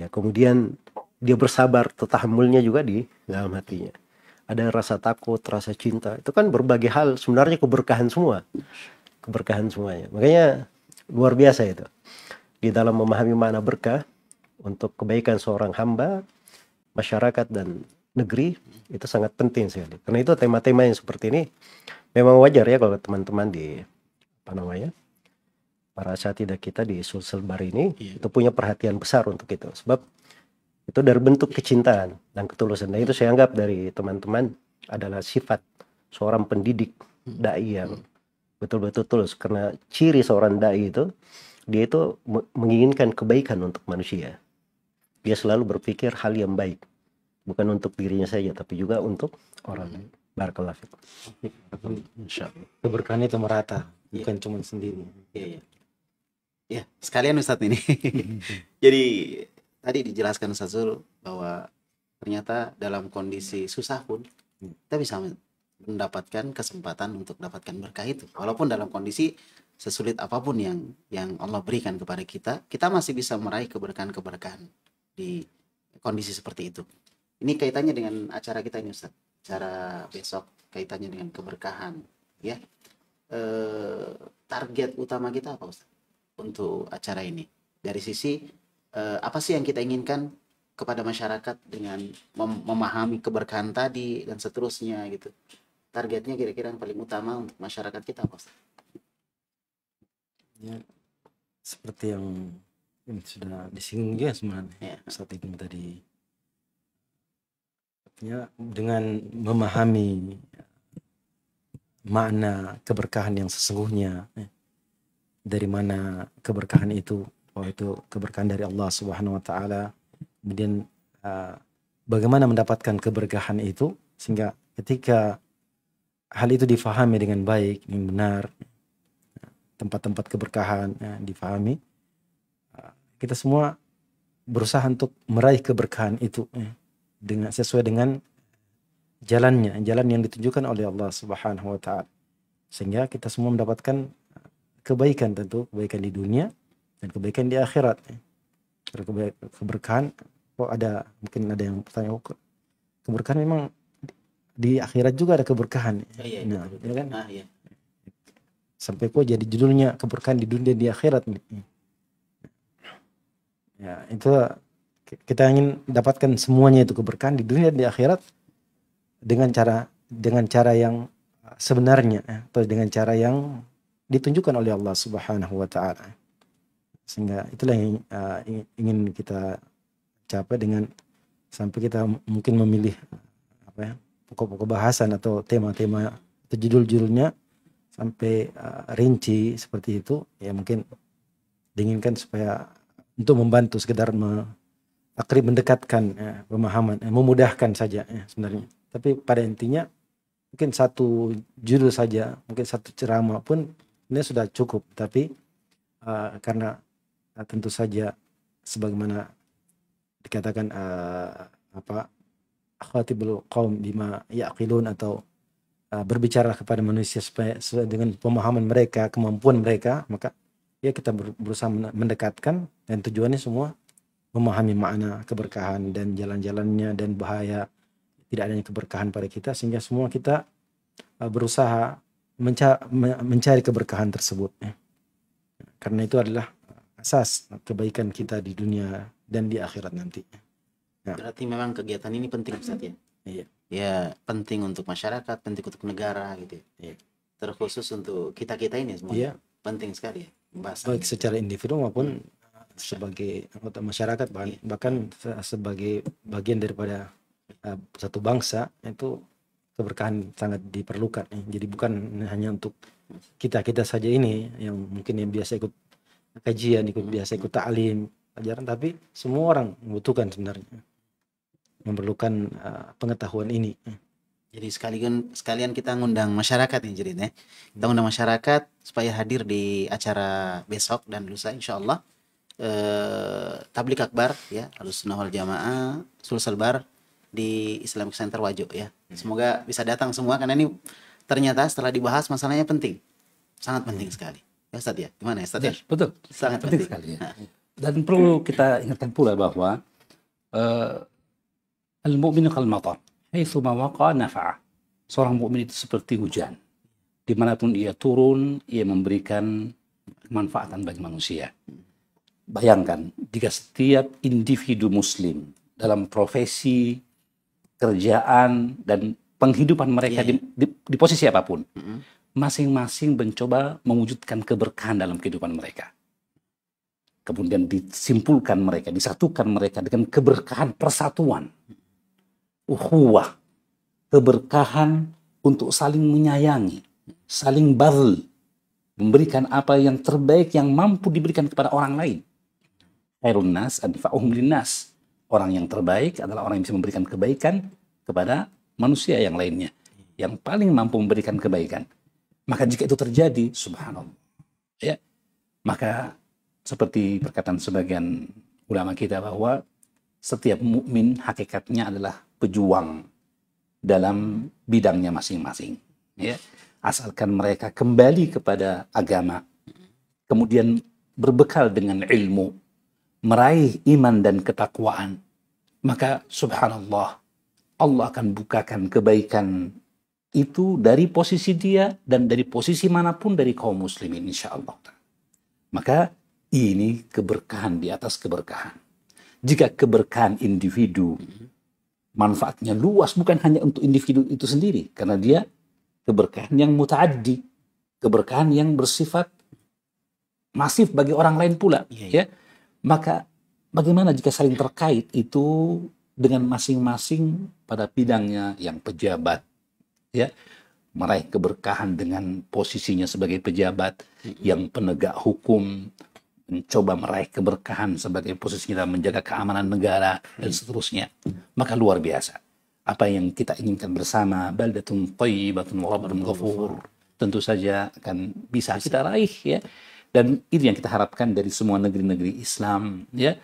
Ya, kemudian dia bersabar, tetahmulnya juga di dalam hatinya. Ada rasa takut, rasa cinta. Itu kan berbagai hal sebenarnya keberkahan semua. Keberkahan semuanya. Makanya luar biasa itu. Di dalam memahami mana berkah untuk kebaikan seorang hamba, masyarakat dan negeri itu sangat penting sekali karena itu tema-tema yang seperti ini memang wajar ya kalau teman-teman di apa namanya para tidak kita di Sulsel bar ini yeah. itu punya perhatian besar untuk itu sebab itu dari bentuk kecintaan dan ketulusan dan itu saya anggap dari teman-teman adalah sifat seorang pendidik hmm. dai yang hmm. betul-betul tulus karena ciri seorang dai itu dia itu menginginkan kebaikan untuk manusia dia selalu berpikir hal yang baik bukan untuk dirinya saja tapi juga untuk orang lain. Barakallah fikum. Keberkahan itu merata, yeah. bukan cuma sendiri. Iya, yeah, yeah. sekalian Ustadz ini. Jadi tadi dijelaskan Ustaz Zul bahwa ternyata dalam kondisi susah pun hmm. kita bisa mendapatkan kesempatan untuk dapatkan berkah itu. Walaupun dalam kondisi sesulit apapun yang yang Allah berikan kepada kita, kita masih bisa meraih keberkahan-keberkahan di kondisi seperti itu. Ini kaitannya dengan acara kita ini Ustaz. Acara besok kaitannya dengan keberkahan, ya. E, target utama kita apa Ustaz? Untuk acara ini. Dari sisi e, apa sih yang kita inginkan kepada masyarakat dengan mem memahami keberkahan tadi dan seterusnya gitu. Targetnya kira-kira yang paling utama untuk masyarakat kita apa Ustaz? Ya, seperti yang, ini sudah disinggung ya sebenarnya ya. saat tadi ya dengan memahami makna keberkahan yang sesungguhnya ya. dari mana keberkahan itu oh itu keberkahan dari Allah Subhanahu wa taala kemudian uh, bagaimana mendapatkan keberkahan itu sehingga ketika hal itu difahami dengan baik dan benar ya, tempat-tempat keberkahan ya, difahami ah, kita semua berusaha untuk meraih keberkahan itu ya dengan sesuai dengan jalannya, jalan yang ditunjukkan oleh Allah Subhanahu wa taala. Sehingga kita semua mendapatkan kebaikan tentu, kebaikan di dunia dan kebaikan di akhirat. Keberkahan kok oh, ada mungkin ada yang bertanya oh, kok keberkahan memang di akhirat juga ada keberkahan. Oh, iya, iya, nah, betul, ya kan? Ah, iya. Sampai kok jadi judulnya keberkahan di dunia di akhirat. Ya, itu kita ingin dapatkan semuanya itu keberkahan di dunia dan di akhirat dengan cara dengan cara yang sebenarnya eh, atau dengan cara yang ditunjukkan oleh Allah Subhanahu wa taala. Sehingga itulah yang uh, ingin kita capai dengan sampai kita mungkin memilih apa ya pokok-pokok bahasan atau tema-tema atau judul-judulnya sampai uh, rinci seperti itu ya mungkin diinginkan supaya untuk membantu sekedar me, akrib mendekatkan ya, pemahaman, ya, memudahkan saja ya, sebenarnya. Tapi pada intinya mungkin satu judul saja, mungkin satu ceramah pun ini sudah cukup. Tapi uh, karena uh, tentu saja sebagaimana dikatakan uh, apa khatibul kaum bima yaqilun atau uh, berbicara kepada manusia supaya, supaya dengan pemahaman mereka, kemampuan mereka, maka ya kita berusaha mendekatkan dan tujuannya semua memahami makna keberkahan dan jalan-jalannya dan bahaya tidak adanya keberkahan pada kita sehingga semua kita uh, berusaha mencari, mencari keberkahan tersebut ya. karena itu adalah asas kebaikan kita di dunia dan di akhirat nanti ya. berarti memang kegiatan ini penting Ustaz ya iya ya penting untuk masyarakat penting untuk negara gitu ya. Iya. terkhusus untuk kita kita ini semua iya. penting sekali ya baik secara individu maupun hmm sebagai anggota masyarakat bahkan sebagai bagian daripada uh, satu bangsa itu keberkahan sangat diperlukan jadi bukan hanya untuk kita kita saja ini yang mungkin yang biasa ikut kajian ikut biasa ikut taklim ajaran tapi semua orang membutuhkan sebenarnya memerlukan uh, pengetahuan ini jadi sekalian sekalian kita ngundang masyarakat nih jadinya kita undang masyarakat supaya hadir di acara besok dan lusa insya Allah eh, tablik akbar ya harus nawal jamaah sulsel selbar di Islamic Center Wajo ya hmm. semoga bisa datang semua karena ini ternyata setelah dibahas masalahnya penting sangat hmm. penting sekali ya Ustaz ya gimana ya Ustaz ya betul sangat penting, penting. sekali ya. dan perlu kita ingatkan pula bahwa uh, eh, al mu'min kal matar haitsu nafa'a seorang mukmin itu seperti hujan dimanapun ia turun ia memberikan manfaatan bagi manusia hmm. Bayangkan jika setiap individu muslim dalam profesi, kerjaan dan penghidupan mereka yeah. Iya. di, di, di posisi apapun, masing-masing mm -hmm. mencoba mewujudkan keberkahan dalam kehidupan mereka. Kemudian disimpulkan mereka, disatukan mereka dengan keberkahan persatuan, uhuwah, keberkahan untuk saling menyayangi, saling bazl, memberikan apa yang terbaik yang mampu diberikan kepada orang lain khairun nas anfa'uhum linnas. Orang yang terbaik adalah orang yang bisa memberikan kebaikan kepada manusia yang lainnya. Yang paling mampu memberikan kebaikan. Maka jika itu terjadi, subhanallah. Ya. Maka seperti perkataan sebagian ulama kita bahwa setiap mukmin hakikatnya adalah pejuang dalam bidangnya masing-masing. Ya. Asalkan mereka kembali kepada agama, kemudian berbekal dengan ilmu, meraih iman dan ketakwaan, maka subhanallah Allah akan bukakan kebaikan itu dari posisi dia dan dari posisi manapun dari kaum muslimin insya Allah. Maka ini keberkahan di atas keberkahan. Jika keberkahan individu manfaatnya luas bukan hanya untuk individu itu sendiri karena dia keberkahan yang mutaaddi, keberkahan yang bersifat masif bagi orang lain pula, iya, iya. ya. ya maka bagaimana jika saling terkait itu dengan masing-masing pada bidangnya yang pejabat ya meraih keberkahan dengan posisinya sebagai pejabat yang penegak hukum mencoba meraih keberkahan sebagai posisinya dalam menjaga keamanan negara dan seterusnya maka luar biasa apa yang kita inginkan bersama baldatun thayyibatun wa rabbun ghafur tentu saja akan bisa kita raih ya dan itu yang kita harapkan dari semua negeri-negeri Islam, ya,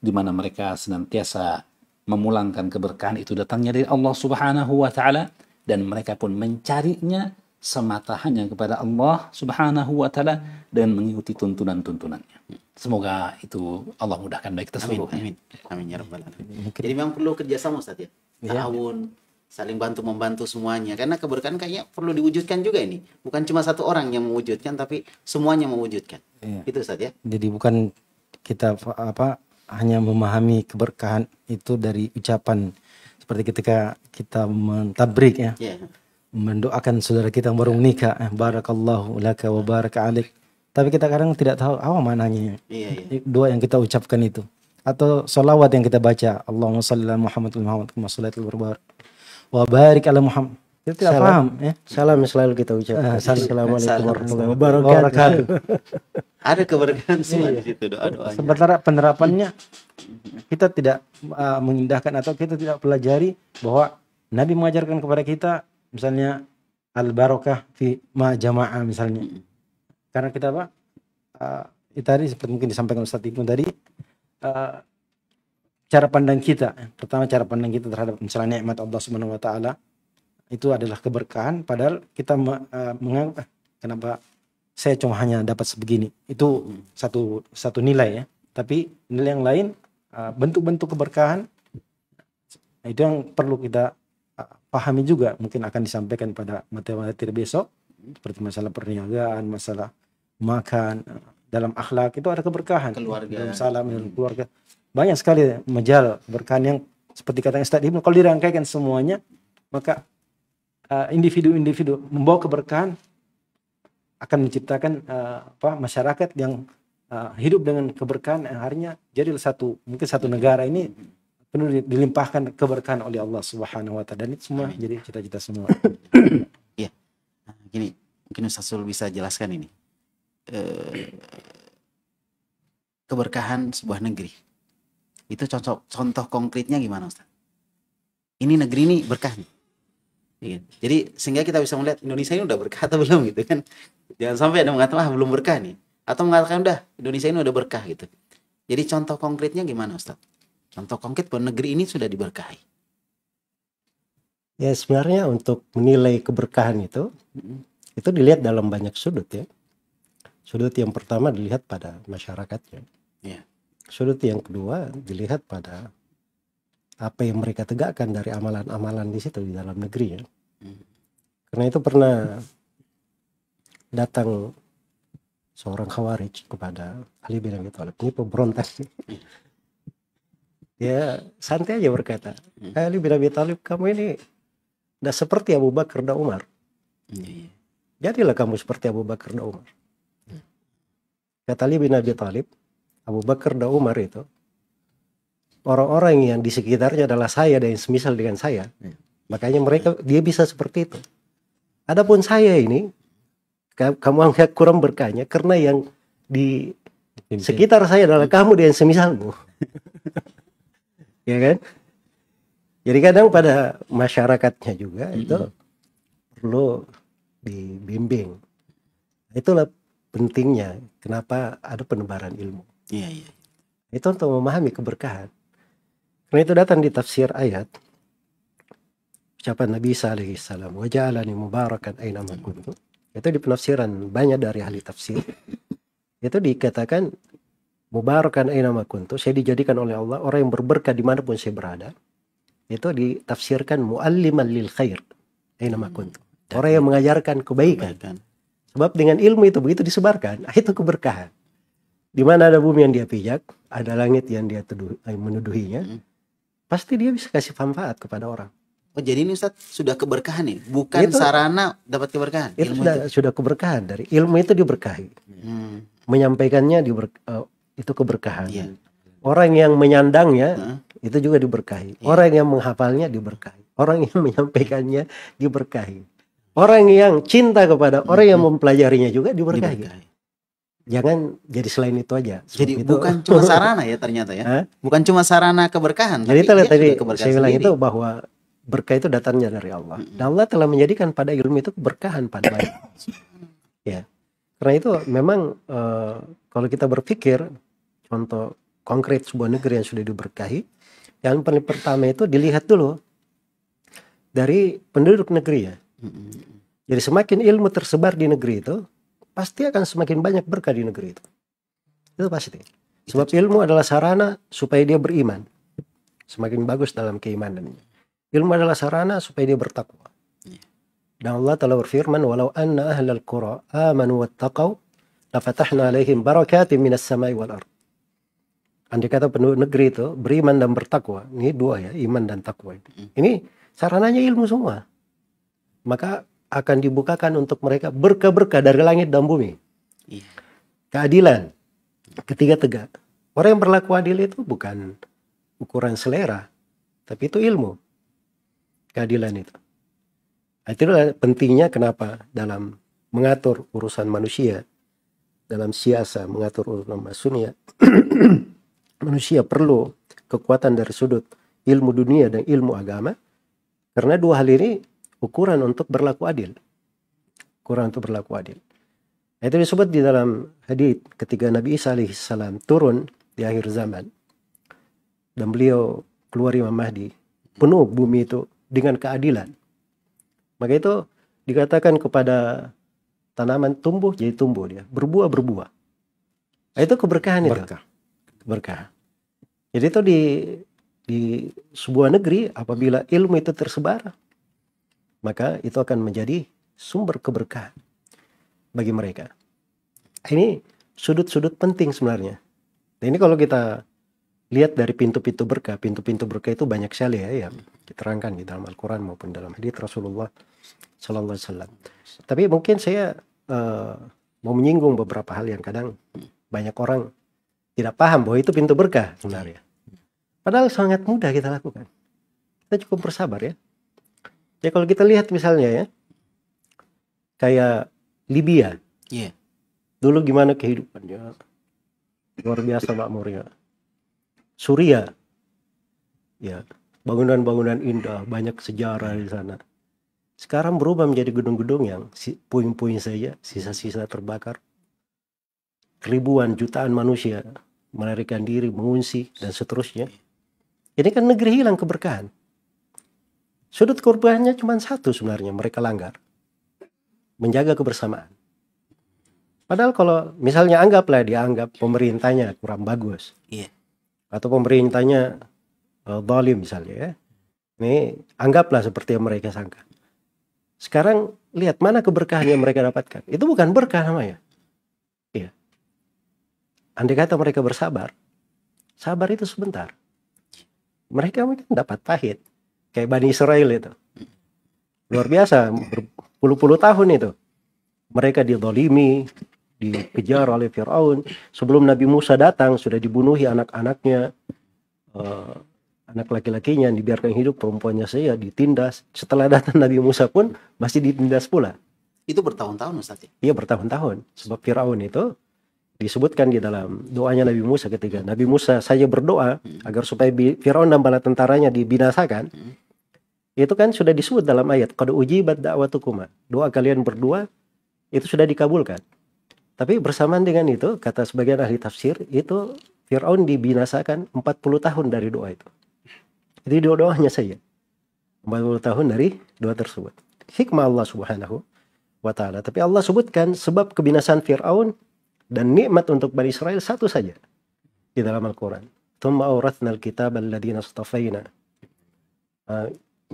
di mana mereka senantiasa memulangkan keberkahan itu datangnya dari Allah Subhanahu wa taala dan mereka pun mencarinya semata hanya kepada Allah Subhanahu wa taala dan mengikuti tuntunan-tuntunannya. Semoga itu Allah mudahkan baik kita semua. Amin. Amin. ya rabbal alamin. Jadi memang perlu kerjasama Ustaz ya. Iya. Tahun saling bantu membantu semuanya karena keberkahan kayaknya perlu diwujudkan juga ini bukan cuma satu orang yang mewujudkan tapi semuanya mewujudkan iya. itu saja ya jadi bukan kita apa hanya memahami keberkahan itu dari ucapan seperti ketika kita mentabrik ya yeah. mendoakan saudara kita yang baru iya. menikah ya. barakallahu laka wa baraka alik tapi kita kadang tidak tahu apa mananya yeah, yeah. Iya. doa yang kita ucapkan itu atau solawat yang kita baca Allahumma salli ala Muhammad Muhammad wa barik ala Muhammad. Kita tidak salam, paham ya. Salam selalu kita ucapkan. Uh, Assalamualaikum warahmatullahi wabarakatuh. Ada keberkahan iya. semua di situ doa doanya. Sementara penerapannya kita tidak uh, mengindahkan atau kita tidak pelajari bahwa Nabi mengajarkan kepada kita misalnya al barokah fi ma jamaah misalnya. Karena kita apa? Uh, tadi seperti mungkin disampaikan Ustaz Ibnu tadi uh, cara pandang kita. Pertama cara pandang kita terhadap misalnya nikmat Allah Subhanahu wa taala itu adalah keberkahan padahal kita uh, menganggap ah, kenapa saya cuma hanya dapat sebegini. Itu satu satu nilai ya. Tapi nilai yang lain e, bentuk-bentuk uh, keberkahan nah, itu yang perlu kita e, pahami juga mungkin akan disampaikan pada materi-materi besok seperti masalah perniagaan, masalah makan, dalam akhlak itu ada keberkahan. Keluarga. Dalam salam, dalam hmm. keluarga banyak sekali majal berkah yang seperti kata Ustaz Ibnu kalau dirangkaikan semuanya maka eh, individu-individu uh, membawa keberkahan akan menciptakan uh, apa masyarakat yang uh, hidup dengan keberkahan yang harinya jadi satu mungkin satu negara ini penuh dilimpahkan keberkahan oleh Allah Subhanahu wa taala dan itu semua jadi cita-cita semua. Iya. Nah, gini, mungkin Ustaz Sul bisa jelaskan ini. Uh, keberkahan sebuah negeri itu contoh contoh konkretnya gimana Ustaz? Ini negeri ini berkah nih. Iya kan? Jadi sehingga kita bisa melihat Indonesia ini udah berkah atau belum gitu kan. Jangan sampai ada mengatakan ah belum berkah nih atau mengatakan udah Indonesia ini udah berkah gitu. Jadi contoh konkretnya gimana Ustaz? Contoh konkret bahwa negeri ini sudah diberkahi. Ya sebenarnya untuk menilai keberkahan itu itu dilihat dalam banyak sudut ya. Sudut yang pertama dilihat pada masyarakatnya. Yeah. Sudut yang kedua dilihat pada apa yang mereka tegakkan dari amalan-amalan di situ di dalam negeri ya. Karena itu pernah datang seorang khawarij kepada Ali bin Abi Thalib ini pemberontak Ya santai aja berkata eh, Ali bin Abi Thalib kamu ini tidak seperti Abu Bakar dan Umar iya, iya. jadilah kamu seperti Abu Bakar dan Umar kata Ali bin Abi Thalib Abu Bakar dan Umar itu orang-orang yang di sekitarnya adalah saya dan yang semisal dengan saya. Ya. Makanya mereka dia bisa seperti itu. Adapun saya ini kamu anggap kurang berkahnya karena yang di sekitar saya adalah kamu dan semisalmu. ya kan? Jadi kadang pada masyarakatnya juga mm itu perlu dibimbing. Itulah pentingnya kenapa ada penebaran ilmu. Iya, iya. Itu untuk memahami keberkahan. Karena itu datang di tafsir ayat ucapan Nabi Isa alaihi salam wa ja'alani mubarakan aina Itu di penafsiran banyak dari ahli tafsir. itu dikatakan mubarakan aina makuntu, saya dijadikan oleh Allah orang yang berberkah dimanapun saya berada. Itu ditafsirkan mualliman lil khair aina makuntu. Hmm. Orang yang mengajarkan kebaikan. kebaikan. Sebab dengan ilmu itu begitu disebarkan, itu keberkahan di mana ada bumi yang dia pijak, ada langit yang dia teduh, eh, menuduhinya, hmm. pasti dia bisa kasih manfaat kepada orang. Oh jadi ini Ustaz sudah keberkahan nih, bukan itu, sarana dapat keberkahan. Itu ilmu sudah, itu. sudah keberkahan dari ilmu itu diberkahi, hmm. menyampaikannya diber, uh, itu keberkahan. Ya. Orang yang menyandangnya hmm. itu juga diberkahi. Ya. Orang yang menghafalnya diberkahi. Orang yang menyampaikannya diberkahi. Orang yang cinta kepada hmm. orang yang mempelajarinya juga diberkahi. diberkahi jangan ya jadi selain itu aja. jadi itu, bukan cuma sarana ya ternyata ya. Hah? Bukan cuma sarana keberkahan. Jadi nah, tapi tadi saya bilang sendiri. itu bahwa berkah itu datangnya dari Allah. Mm -hmm. Dan Allah telah menjadikan pada ilmu itu keberkahan pada banyak. ya. Karena itu memang uh, kalau kita berpikir contoh konkret sebuah negeri yang sudah diberkahi, yang paling pertama itu dilihat dulu dari penduduk negeri ya. Jadi semakin ilmu tersebar di negeri itu, pasti akan semakin banyak berkah di negeri itu. Itu pasti. Sebab ilmu adalah sarana supaya dia beriman. Semakin bagus dalam keimanannya. Ilmu adalah sarana supaya dia bertakwa. Iya. Dan Allah telah berfirman, "Walau anna ahlal qura amanu wattaqau, lafatahna 'alaihim barakatim minas sama'i wal ard." Andai kata penduduk negeri itu beriman dan bertakwa, ini dua ya, iman dan takwa. Ini sarananya ilmu semua. Maka akan dibukakan untuk mereka berkah-berkah dari langit dan bumi. Iya. Keadilan. Ketiga tegak. Orang yang berlaku adil itu bukan ukuran selera, tapi itu ilmu. Keadilan itu. Nah, itulah pentingnya kenapa dalam mengatur urusan manusia, dalam siasa mengatur urusan manusia, manusia perlu kekuatan dari sudut ilmu dunia dan ilmu agama, karena dua hal ini ukuran untuk berlaku adil. Ukuran untuk berlaku adil. Itu disebut di dalam hadith ketika Nabi Isa alaihissalam turun di akhir zaman dan beliau keluar Imam Mahdi penuh bumi itu dengan keadilan. Maka itu dikatakan kepada tanaman tumbuh jadi tumbuh dia berbuah berbuah. Nah, itu keberkahan Berkah. itu. Berkah. Jadi itu di di sebuah negeri apabila ilmu itu tersebar maka itu akan menjadi sumber keberkahan bagi mereka. Ini sudut-sudut penting sebenarnya. Dan ini kalau kita lihat dari pintu-pintu berkah, pintu-pintu berkah itu banyak sekali ya, yang diterangkan di dalam Al-Quran maupun dalam hadits Rasulullah Sallallahu Alaihi Wasallam. Tapi mungkin saya uh, mau menyinggung beberapa hal yang kadang banyak orang tidak paham bahwa itu pintu berkah sebenarnya. Padahal sangat mudah kita lakukan. Kita cukup bersabar ya. Ya kalau kita lihat misalnya ya, kayak Libya. Yeah. Dulu gimana kehidupannya? Luar biasa makmurnya. Suria. Ya, bangunan-bangunan indah, banyak sejarah di sana. Sekarang berubah menjadi gedung-gedung yang puing-puing saja, sisa-sisa terbakar. Ribuan jutaan manusia melarikan diri, mengungsi, dan seterusnya. Ini kan negeri hilang keberkahan. Sudut kurbannya cuma satu sebenarnya mereka langgar. Menjaga kebersamaan. Padahal kalau misalnya anggaplah dianggap pemerintahnya kurang bagus. Iya. Atau pemerintahnya uh, misalnya ya. Ini anggaplah seperti yang mereka sangka. Sekarang lihat mana keberkahan yang mereka dapatkan. Itu bukan berkah namanya. Iya. Andai kata mereka bersabar, sabar itu sebentar. Mereka mungkin dapat pahit, kayak Bani Israel itu luar biasa berpuluh-puluh tahun itu mereka didolimi dikejar oleh Fir'aun sebelum Nabi Musa datang sudah dibunuhi anak-anaknya uh, anak laki-lakinya dibiarkan hidup perempuannya saya ditindas setelah datang Nabi Musa pun masih ditindas pula itu bertahun-tahun Ustaz ya? iya bertahun-tahun sebab Fir'aun itu disebutkan di dalam doanya Nabi Musa ketika Nabi Musa saya berdoa hmm. agar supaya Firaun dan bala tentaranya dibinasakan hmm. Itu kan sudah disebut dalam ayat. kode uji da'watukuma. Doa kalian berdua itu sudah dikabulkan. Tapi bersamaan dengan itu, kata sebagian ahli tafsir, itu Fir'aun dibinasakan 40 tahun dari doa itu. Jadi doa doanya saja. 40 tahun dari doa tersebut. Hikmah Allah subhanahu wa ta'ala. Tapi Allah sebutkan sebab kebinasaan Fir'aun dan nikmat untuk Bani Israel satu saja di dalam Al-Quran. al-kitab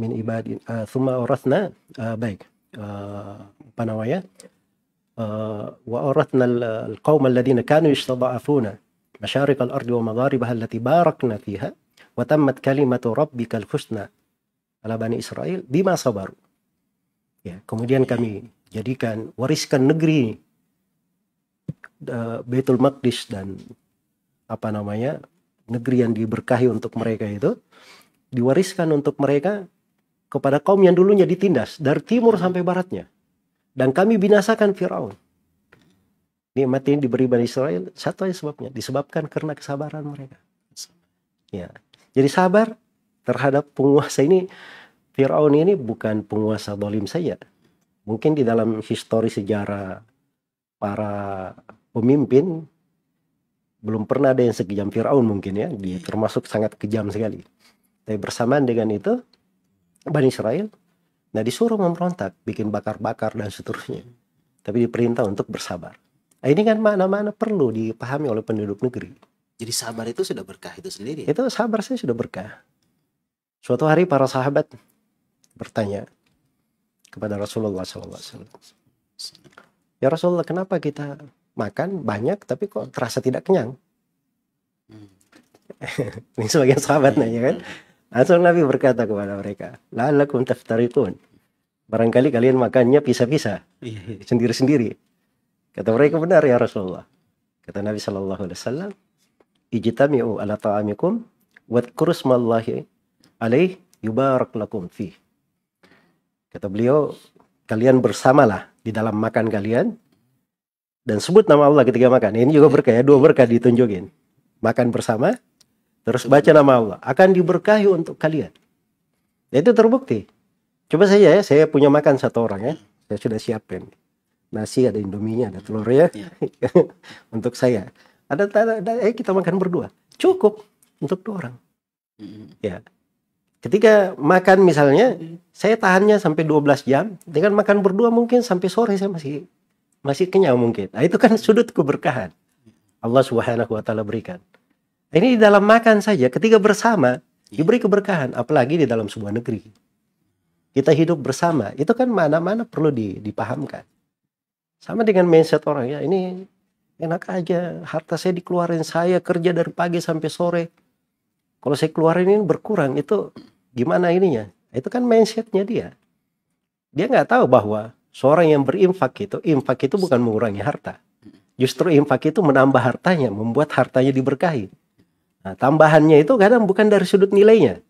min ibadin uh, thumma awrathna uh, baik uh, apa namanya wa awrathna al-qaum alladziina kanu yastada'afuna masyariq al-ardi wa magharibaha allati barakna fiha wa tammat kalimatu rabbikal husna ala bani Israel bima sabaru ya kemudian kami jadikan wariskan negeri uh, Baitul Maqdis dan apa namanya negeri yang diberkahi untuk mereka itu diwariskan untuk mereka kepada kaum yang dulunya ditindas dari timur sampai baratnya. Dan kami binasakan Firaun. Nikmat ini diberi Bani Israel satu aja sebabnya, disebabkan karena kesabaran mereka. Ya. Jadi sabar terhadap penguasa ini Firaun ini bukan penguasa dolim saja. Mungkin di dalam histori sejarah para pemimpin belum pernah ada yang sekejam Firaun mungkin ya. Dia termasuk sangat kejam sekali. Tapi bersamaan dengan itu Bani Israel. Nah disuruh memberontak, bikin bakar-bakar dan seterusnya. Tapi diperintah untuk bersabar. Nah, ini kan mana-mana perlu dipahami oleh penduduk negeri. Jadi sabar itu sudah berkah itu sendiri. Ya? Itu sabar saya sudah berkah. Suatu hari para sahabat bertanya kepada Rasulullah SAW. Ya Rasulullah, kenapa kita makan banyak tapi kok terasa tidak kenyang? Hmm. ini sebagian sahabat nanya kan. Hmm. Langsung Nabi berkata kepada mereka, "La'allakum taftariqun." Barangkali kalian makannya pisah-pisah, iya, iya. sendiri-sendiri. Kata mereka benar ya Rasulullah. Kata Nabi sallallahu Alaihi Wasallam, "Ijtami'u ala ta'amikum wa kurusmallahi alaih yubarak lakum fi." Kata beliau, kalian bersamalah di dalam makan kalian dan sebut nama Allah ketika makan. Ini juga berkah ya, dua berkah ditunjukin. Makan bersama Terus baca nama Allah. Akan diberkahi untuk kalian. Dan itu terbukti. Coba saja ya, saya punya makan satu orang ya. Saya sudah siapin. Nasi, ada indominya, ada telur ya. ya. untuk saya. Ada, ada, ada, eh kita makan berdua. Cukup untuk dua orang. Ya. Ketika makan misalnya, saya tahannya sampai 12 jam. Dengan makan berdua mungkin sampai sore saya masih masih kenyang mungkin. Nah, itu kan sudut keberkahan. Allah Subhanahu wa taala berikan. Ini di dalam makan saja, ketika bersama iya. diberi keberkahan, apalagi di dalam sebuah negeri. Kita hidup bersama, itu kan mana-mana perlu dipahamkan. Sama dengan mindset orang ya, ini enak aja, harta saya dikeluarin, saya kerja dari pagi sampai sore. Kalau saya keluarin ini berkurang, itu gimana ininya? Itu kan mindsetnya dia. Dia nggak tahu bahwa seorang yang berinfak itu, infak itu bukan mengurangi harta. Justru infak itu menambah hartanya, membuat hartanya diberkahi. Nah, tambahannya itu kadang bukan dari sudut nilainya.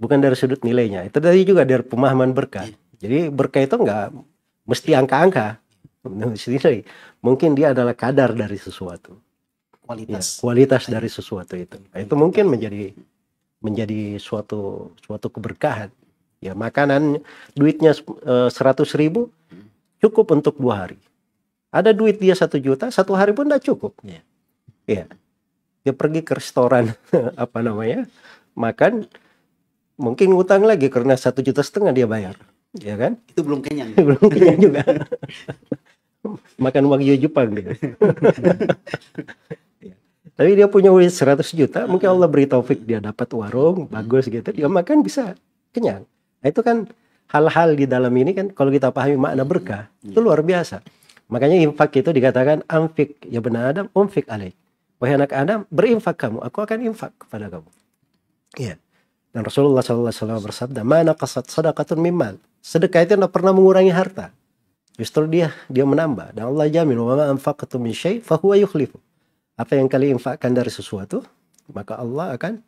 Bukan dari sudut nilainya. Itu tadi juga dari pemahaman berkah. Iya. Jadi berkah itu enggak mesti angka-angka. Mungkin dia adalah kadar dari sesuatu. Kualitas. Ya, kualitas iya. dari sesuatu itu. Nah, itu mungkin menjadi menjadi suatu suatu keberkahan. Ya makanan duitnya eh, seratus ribu cukup untuk dua hari. Ada duit dia satu juta, satu hari pun tidak cukup. Ya. ya dia pergi ke restoran apa namanya makan mungkin ngutang lagi karena satu juta setengah dia bayar ya kan itu belum kenyang belum kenyang juga makan wagyu Jepang dia ya. tapi dia punya uang 100 juta mungkin Allah beri taufik dia dapat warung bagus gitu dia makan bisa kenyang nah, itu kan hal-hal di dalam ini kan kalau kita pahami makna berkah itu iya. luar biasa makanya infak itu dikatakan amfik ya benar ada umfik alaik wahai anak Adam, berinfak kamu, aku akan infak kepada kamu. Iya. Dan Rasulullah SAW bersabda, mana kasat sadaqatun mimal. Sedekah itu tidak pernah mengurangi harta. Justru dia dia menambah. Dan Allah jamin, wa ma anfaqatu min syai, fahuwa yukhlifu. Apa yang kalian infakkan dari sesuatu, maka Allah akan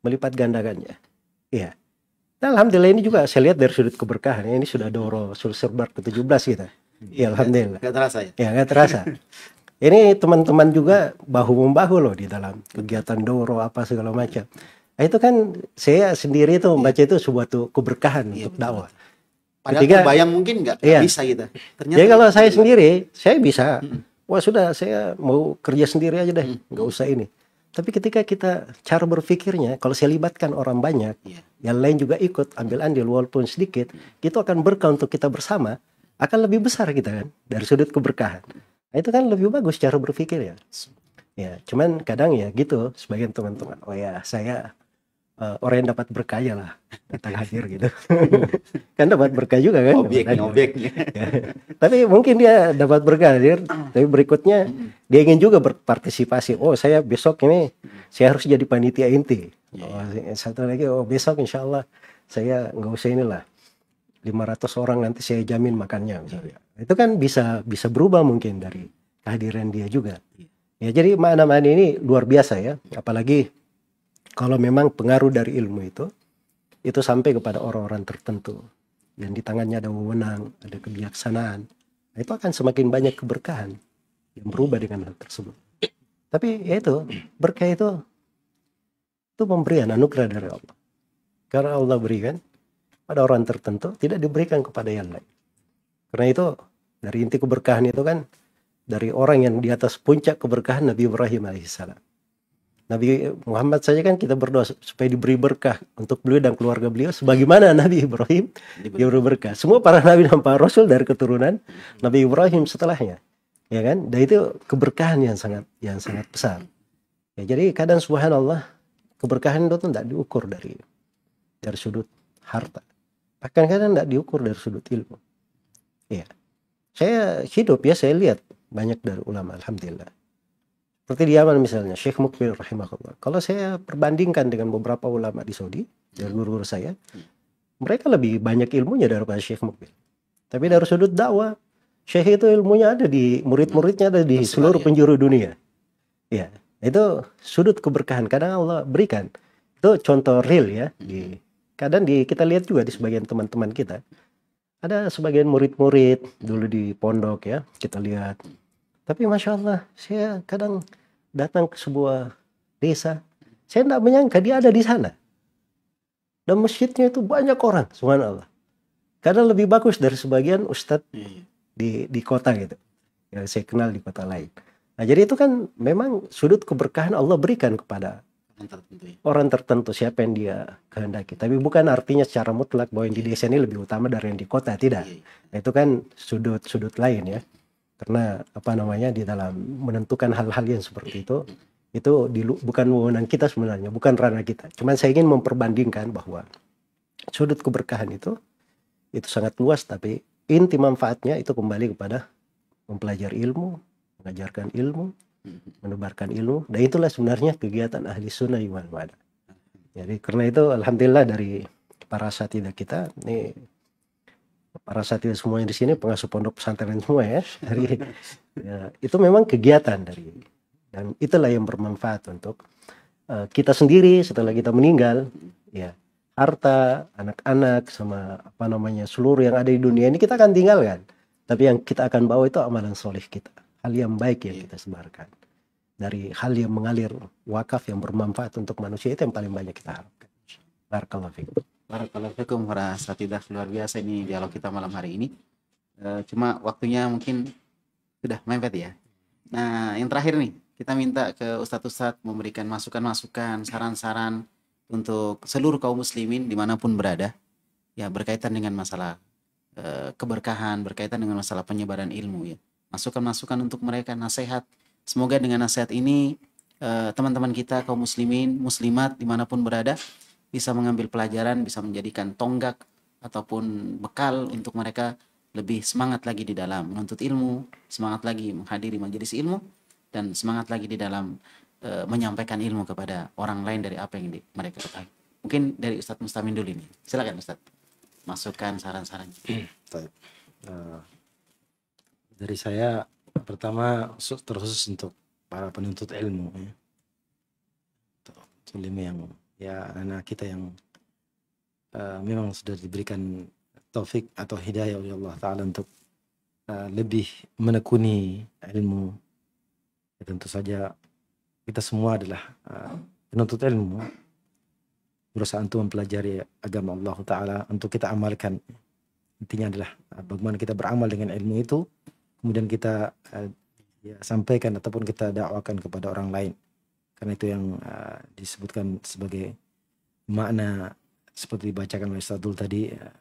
melipat gandakannya. Iya. Nah, Alhamdulillah ini juga saya lihat dari sudut keberkahan. Ini sudah doro surserbar ke-17 kita. Iya, iya. Alhamdulillah. Gak terasa ya? Iya, gak terasa. Ini teman-teman juga bahu membahu loh di dalam kegiatan doro apa segala macam. Nah, itu kan saya sendiri itu membaca itu sebuah tuh keberkahan iya, untuk dakwah. Padahal Ketika, bayang mungkin nggak iya. bisa gitu. Ternyata Jadi kalau saya sendiri, saya bisa. Hmm. Wah sudah, saya mau kerja sendiri aja deh, nggak hmm. usah ini. Tapi ketika kita cara berpikirnya, kalau saya libatkan orang banyak, yeah. yang lain juga ikut ambil andil walaupun sedikit, mm. itu akan berkah untuk kita bersama, akan lebih besar kita kan dari sudut keberkahan. Nah, itu kan lebih bagus cara berpikir ya. Ya, cuman kadang ya gitu sebagian teman-teman. Oh ya, saya uh, orang yang dapat berkaya lah datang hadir gitu. kan dapat berkah juga kan. Objek, objek. ya. Tapi mungkin dia dapat berkah hadir, tapi berikutnya dia ingin juga berpartisipasi. Oh, saya besok ini saya harus jadi panitia inti. Iya. Oh, satu lagi, oh besok insya Allah saya nggak usah inilah 500 orang nanti saya jamin makannya misalnya. Itu kan bisa bisa berubah mungkin dari kehadiran dia juga. Ya jadi makna-makna ini luar biasa ya. Apalagi kalau memang pengaruh dari ilmu itu itu sampai kepada orang-orang tertentu yang di tangannya ada wewenang, ada kebijaksanaan. Nah, itu akan semakin banyak keberkahan yang berubah dengan hal tersebut. Tapi ya itu berkah itu itu pemberian anugerah dari Allah. Karena Allah berikan, pada orang tertentu tidak diberikan kepada yang lain. Karena itu dari inti keberkahan itu kan dari orang yang di atas puncak keberkahan Nabi Ibrahim alaihissalam. Nabi Muhammad saja kan kita berdoa supaya diberi berkah untuk beliau dan keluarga beliau sebagaimana Nabi Ibrahim diberi berkah. Semua para nabi dan para rasul dari keturunan Nabi Ibrahim setelahnya. Ya kan? Dan itu keberkahan yang sangat yang sangat besar. Ya, jadi kadang subhanallah keberkahan itu tidak diukur dari dari sudut harta akan kadang tidak diukur dari sudut ilmu. Ya. Saya hidup ya, saya lihat banyak dari ulama, Alhamdulillah. Seperti di Yaman misalnya, Sheikh Mukbil rahimahullah. Kalau saya perbandingkan dengan beberapa ulama di Saudi, dari guru-guru saya, mereka lebih banyak ilmunya daripada Sheikh Mukbil. Tapi dari sudut dakwah, Sheikh itu ilmunya ada di murid-muridnya ada di seluruh iya. penjuru dunia. Ya, itu sudut keberkahan. Kadang Allah berikan. Itu contoh real ya di kadang di kita lihat juga di sebagian teman-teman kita ada sebagian murid-murid dulu di pondok ya kita lihat tapi masya Allah saya kadang datang ke sebuah desa saya tidak menyangka dia ada di sana dan masjidnya itu banyak orang subhanallah kadang lebih bagus dari sebagian ustadz iya, iya. di di kota gitu yang saya kenal di kota lain nah jadi itu kan memang sudut keberkahan Allah berikan kepada orang tertentu ya. orang tertentu siapa yang dia kehendaki tapi bukan artinya secara mutlak bahwa yang di desa ini lebih utama dari yang di kota tidak nah, itu kan sudut sudut lain ya karena apa namanya di dalam menentukan hal-hal yang seperti itu itu di, bukan wewenang kita sebenarnya bukan ranah kita cuman saya ingin memperbandingkan bahwa sudut keberkahan itu itu sangat luas tapi inti manfaatnya itu kembali kepada mempelajari ilmu mengajarkan ilmu menebarkan ilmu dan itulah sebenarnya kegiatan ahli sunnah wal wadah. jadi karena itu alhamdulillah dari para satida kita ini para satida semuanya di sini pengasuh pondok pesantren semua ya dari ya, itu memang kegiatan dari dan itulah yang bermanfaat untuk uh, kita sendiri setelah kita meninggal ya harta anak-anak sama apa namanya seluruh yang ada di dunia ini kita akan tinggalkan tapi yang kita akan bawa itu amalan solih kita hal yang baik yang iya. kita sebarkan dari hal yang mengalir wakaf yang bermanfaat untuk manusia itu yang paling banyak kita harapkan barakallahu fikum barakallahu fikum tidak luar biasa ini dialog kita malam hari ini e, cuma waktunya mungkin sudah mepet ya nah yang terakhir nih kita minta ke ustadz ustadz memberikan masukan-masukan saran-saran untuk seluruh kaum muslimin dimanapun berada ya berkaitan dengan masalah e, keberkahan berkaitan dengan masalah penyebaran ilmu ya masukan-masukan untuk mereka, nasihat. Semoga dengan nasihat ini eh, teman-teman kita kaum muslimin, muslimat dimanapun berada bisa mengambil pelajaran, bisa menjadikan tonggak ataupun bekal untuk mereka lebih semangat lagi di dalam menuntut ilmu, semangat lagi menghadiri majelis ilmu dan semangat lagi di dalam e, menyampaikan ilmu kepada orang lain dari apa yang di, mereka ketahui. Mungkin dari Ustadz Mustamin dulu ini. Silakan Ustadz. Masukkan saran-saran. Hmm. Uh, dari saya pertama terkhusus untuk para penuntut ilmu ya. ilmu yang ya anak kita yang uh, memang sudah diberikan taufik atau hidayah oleh Allah Ta'ala untuk uh, lebih menekuni ilmu ya, tentu saja kita semua adalah uh, penuntut ilmu berusaha untuk mempelajari agama Allah Ta'ala untuk kita amalkan intinya adalah bagaimana kita beramal dengan ilmu itu kemudian kita uh, ya, sampaikan ataupun kita dakwakan kepada orang lain karena itu yang uh, disebutkan sebagai makna seperti dibacakan oleh Ustadul tadi uh,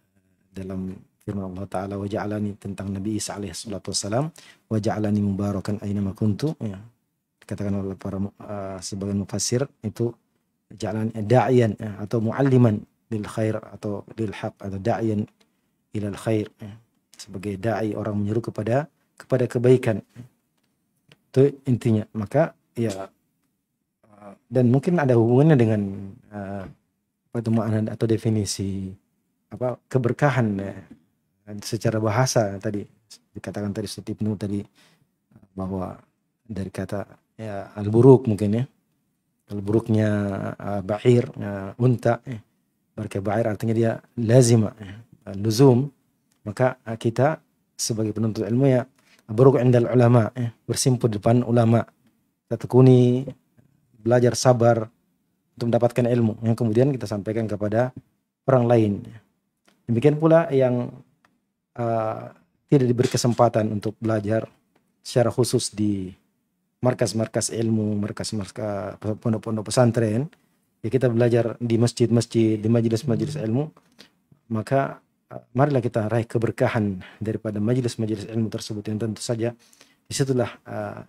dalam firman Allah Ta'ala waja'alani tentang Nabi Isa alaihi salatu wassalam waja'alani mubarakan aina kuntu ya. dikatakan oleh para uh, sebagian mufasir itu jalan da'yan ya, atau mualliman lil khair atau lil haq atau da'yan ilal khair ya. sebagai da'i orang menyeru kepada kepada kebaikan itu intinya maka ya dan mungkin ada hubungannya dengan uh, eh, makna atau definisi apa keberkahan ya. secara bahasa tadi dikatakan tadi Setipnu tadi bahwa dari kata ya al buruk mungkin ya al buruknya uh, eh, bahir uh, eh, unta ya. berke bahir artinya dia lazima ya. luzum maka kita sebagai penuntut ilmu ya Buruk indal ulama, eh, bersimpu di depan ulama. Tatkuni, belajar sabar untuk mendapatkan ilmu yang kemudian kita sampaikan kepada orang lain. Demikian pula yang uh, tidak diberi kesempatan untuk belajar secara khusus di markas-markas ilmu, markas-markas pondok-pondok pesantren, ya kita belajar di masjid-masjid, di majelis-majelis ilmu, maka marilah kita raih keberkahan daripada majelis-majelis ilmu tersebut yang tentu saja disitulah uh,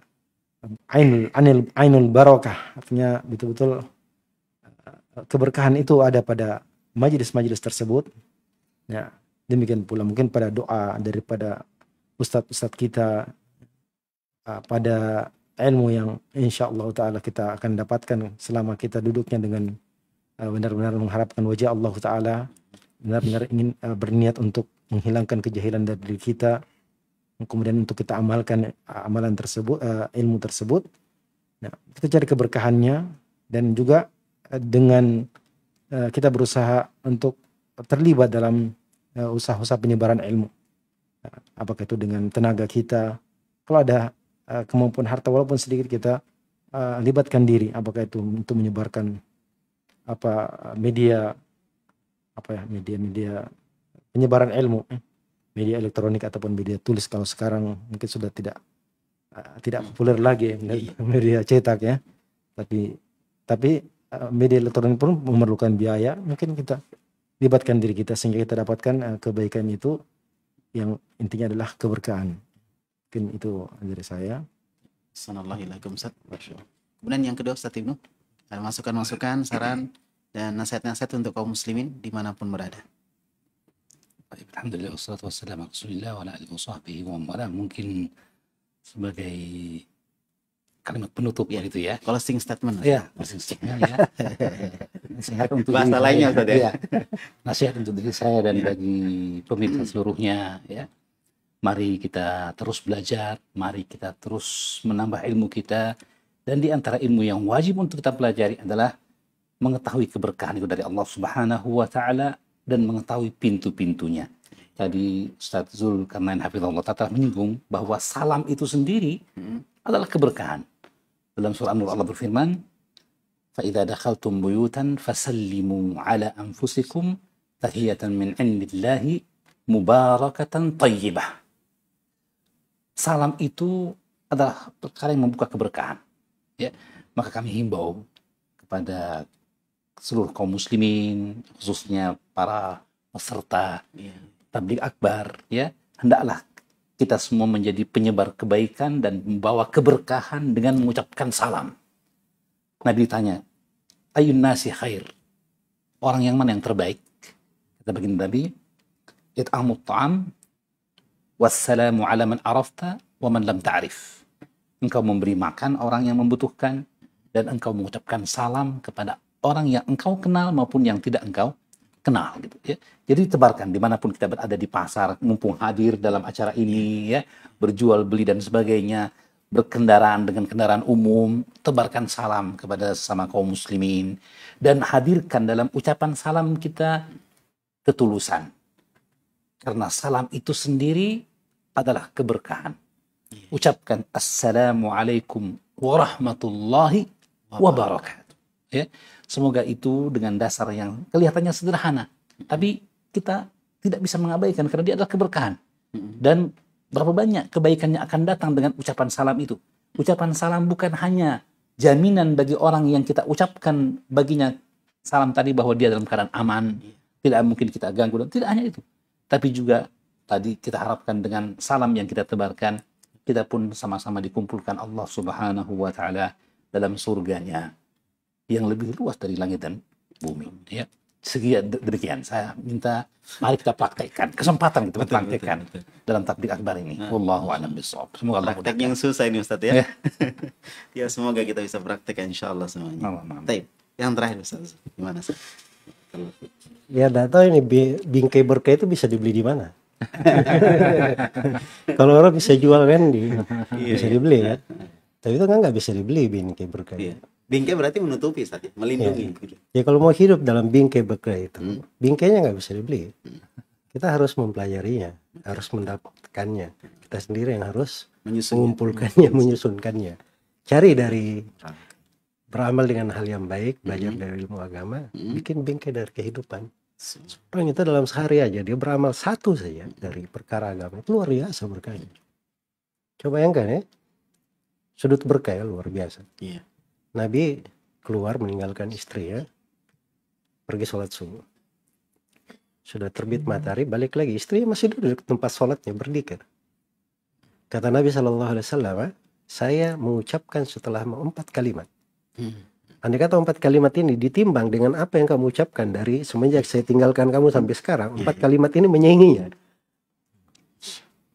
ainul ainul barokah artinya betul-betul uh, keberkahan itu ada pada majelis-majelis tersebut ya demikian pula mungkin pada doa daripada ustadz-ustadz kita uh, pada ilmu yang insya Allah taala kita akan dapatkan selama kita duduknya dengan benar-benar mengharapkan wajah Allah taala benar-benar ingin uh, berniat untuk menghilangkan kejahilan dari diri kita kemudian untuk kita amalkan eh, amalan tersebut uh, ilmu tersebut nah kita cari keberkahannya dan juga uh, dengan uh, kita berusaha untuk terlibat dalam usaha-usaha penyebaran ilmu nah, apakah itu dengan tenaga kita kalau ada uh, kemampuan harta walaupun sedikit kita uh, libatkan diri apakah itu untuk menyebarkan apa media apa ya media-media penyebaran ilmu eh, media elektronik ataupun media tulis kalau sekarang mungkin sudah tidak uh, tidak hmm. populer lagi ya, media, iya. media cetak ya tapi tapi uh, media elektronik pun memerlukan biaya mungkin kita libatkan diri kita sehingga kita dapatkan uh, kebaikan itu yang intinya adalah keberkahan mungkin itu dari saya Assalamualaikum Ustaz Kemudian yang kedua Ustaz Ibnu ada masukan-masukan saran dan nasihat-nasihat untuk kaum muslimin dimanapun berada. Alhamdulillah wassalatu wassalamu ala Rasulillah wa ala alihi washabbihi wa mungkin sebagai kalimat penutup ya, itu ya. Closing statement. Ya, closing statement ya. nasihat untuk bahasa lainnya Ustaz ya. Iya. Nasihat untuk diri saya dan ya. bagi pemirsa hmm. seluruhnya ya. Mari kita terus belajar, mari kita terus menambah ilmu kita dan di antara ilmu yang wajib untuk kita pelajari adalah mengetahui keberkahan itu dari Allah Subhanahu wa taala dan mengetahui pintu-pintunya. Jadi Ustaz Zul karena Hafizullah Ta'ala menyinggung bahwa salam itu sendiri hmm. adalah keberkahan. Dalam surah al nur Allah berfirman, فَإِذَا دَخَلْتُمْ بُيُوتًا فَسَلِّمُوا عَلَى أَنفُسِكُمْ تَهِيَةً مِنْ عِنْدِ اللَّهِ مُبَارَكَةً طَيِّبَةً Salam itu adalah perkara yang membuka keberkahan. Ya. Maka kami himbau kepada seluruh kaum muslimin khususnya para peserta yeah. tablik akbar ya hendaklah kita semua menjadi penyebar kebaikan dan membawa keberkahan dengan mengucapkan salam. Nabi tanya, ayun nasi khair. Orang yang mana yang terbaik? kita begini Nabi, it'amut ta'am wassalamu ala man arafta wa man lam ta'rif. Engkau memberi makan orang yang membutuhkan dan engkau mengucapkan salam kepada orang yang engkau kenal maupun yang tidak engkau kenal gitu ya. Jadi tebarkan dimanapun kita berada di pasar, mumpung hadir dalam acara ini ya, berjual beli dan sebagainya, berkendaraan dengan kendaraan umum, tebarkan salam kepada sesama kaum muslimin dan hadirkan dalam ucapan salam kita ketulusan. Karena salam itu sendiri adalah keberkahan. Iya. Ucapkan assalamualaikum warahmatullahi wabarakatuh. Ya, semoga itu dengan dasar yang kelihatannya sederhana, tapi kita tidak bisa mengabaikan karena dia adalah keberkahan. Dan berapa banyak kebaikannya akan datang dengan ucapan salam itu. Ucapan salam bukan hanya jaminan bagi orang yang kita ucapkan baginya salam tadi bahwa dia dalam keadaan aman, iya. tidak mungkin kita ganggu dan tidak hanya itu, tapi juga tadi kita harapkan dengan salam yang kita tebarkan kita pun sama-sama dikumpulkan Allah Subhanahu wa taala dalam surganya yang lebih luas dari langit dan bumi. Ya. Sekian demikian. Saya minta mari kita praktekkan kesempatan kita betul, praktekkan betul, betul. dalam takdir akbar ini. Nah. Wallahu a'lam bishawab. Semoga Allah praktek yang susah ini Ustaz ya. Ya. ya semoga kita bisa praktekkan insyaallah semuanya. Nah, nah, Taip. Yang terakhir Ustaz, gimana Ustaz? Ya, data ini bingkai berkah itu bisa dibeli di mana. Kalau orang bisa jual kan di, iya, bisa iya. dibeli ya. Tapi itu kan nggak bisa dibeli bingkai berkah. Ya. Bingkai berarti menutupi saja, ya? melindungi. Ya. ya kalau mau hidup dalam bingkai bekerja itu, hmm. bingkainya nggak bisa dibeli. Hmm. Kita harus mempelajarinya, harus mendapatkannya. Kita sendiri yang harus Menyusun. mengumpulkannya, menyusunkannya. Cari dari ah. beramal dengan hal yang baik, hmm. belajar hmm. dari ilmu agama, hmm. bikin bingkai dari kehidupan. Orang itu dalam sehari aja dia beramal satu saja dari perkara agama itu luar biasa berkahnya. Coba yang kan ya, sudut berkah ya, luar biasa. Yeah Nabi keluar meninggalkan istri ya pergi sholat subuh sudah terbit hmm. matahari balik lagi istri masih duduk di tempat sholatnya berdikir kata Nabi Shallallahu Alaihi Wasallam ah, saya mengucapkan setelah empat kalimat hmm. Andai kata empat kalimat ini ditimbang dengan apa yang kamu ucapkan dari semenjak saya tinggalkan kamu sampai sekarang, hmm. empat kalimat ini menyainginya.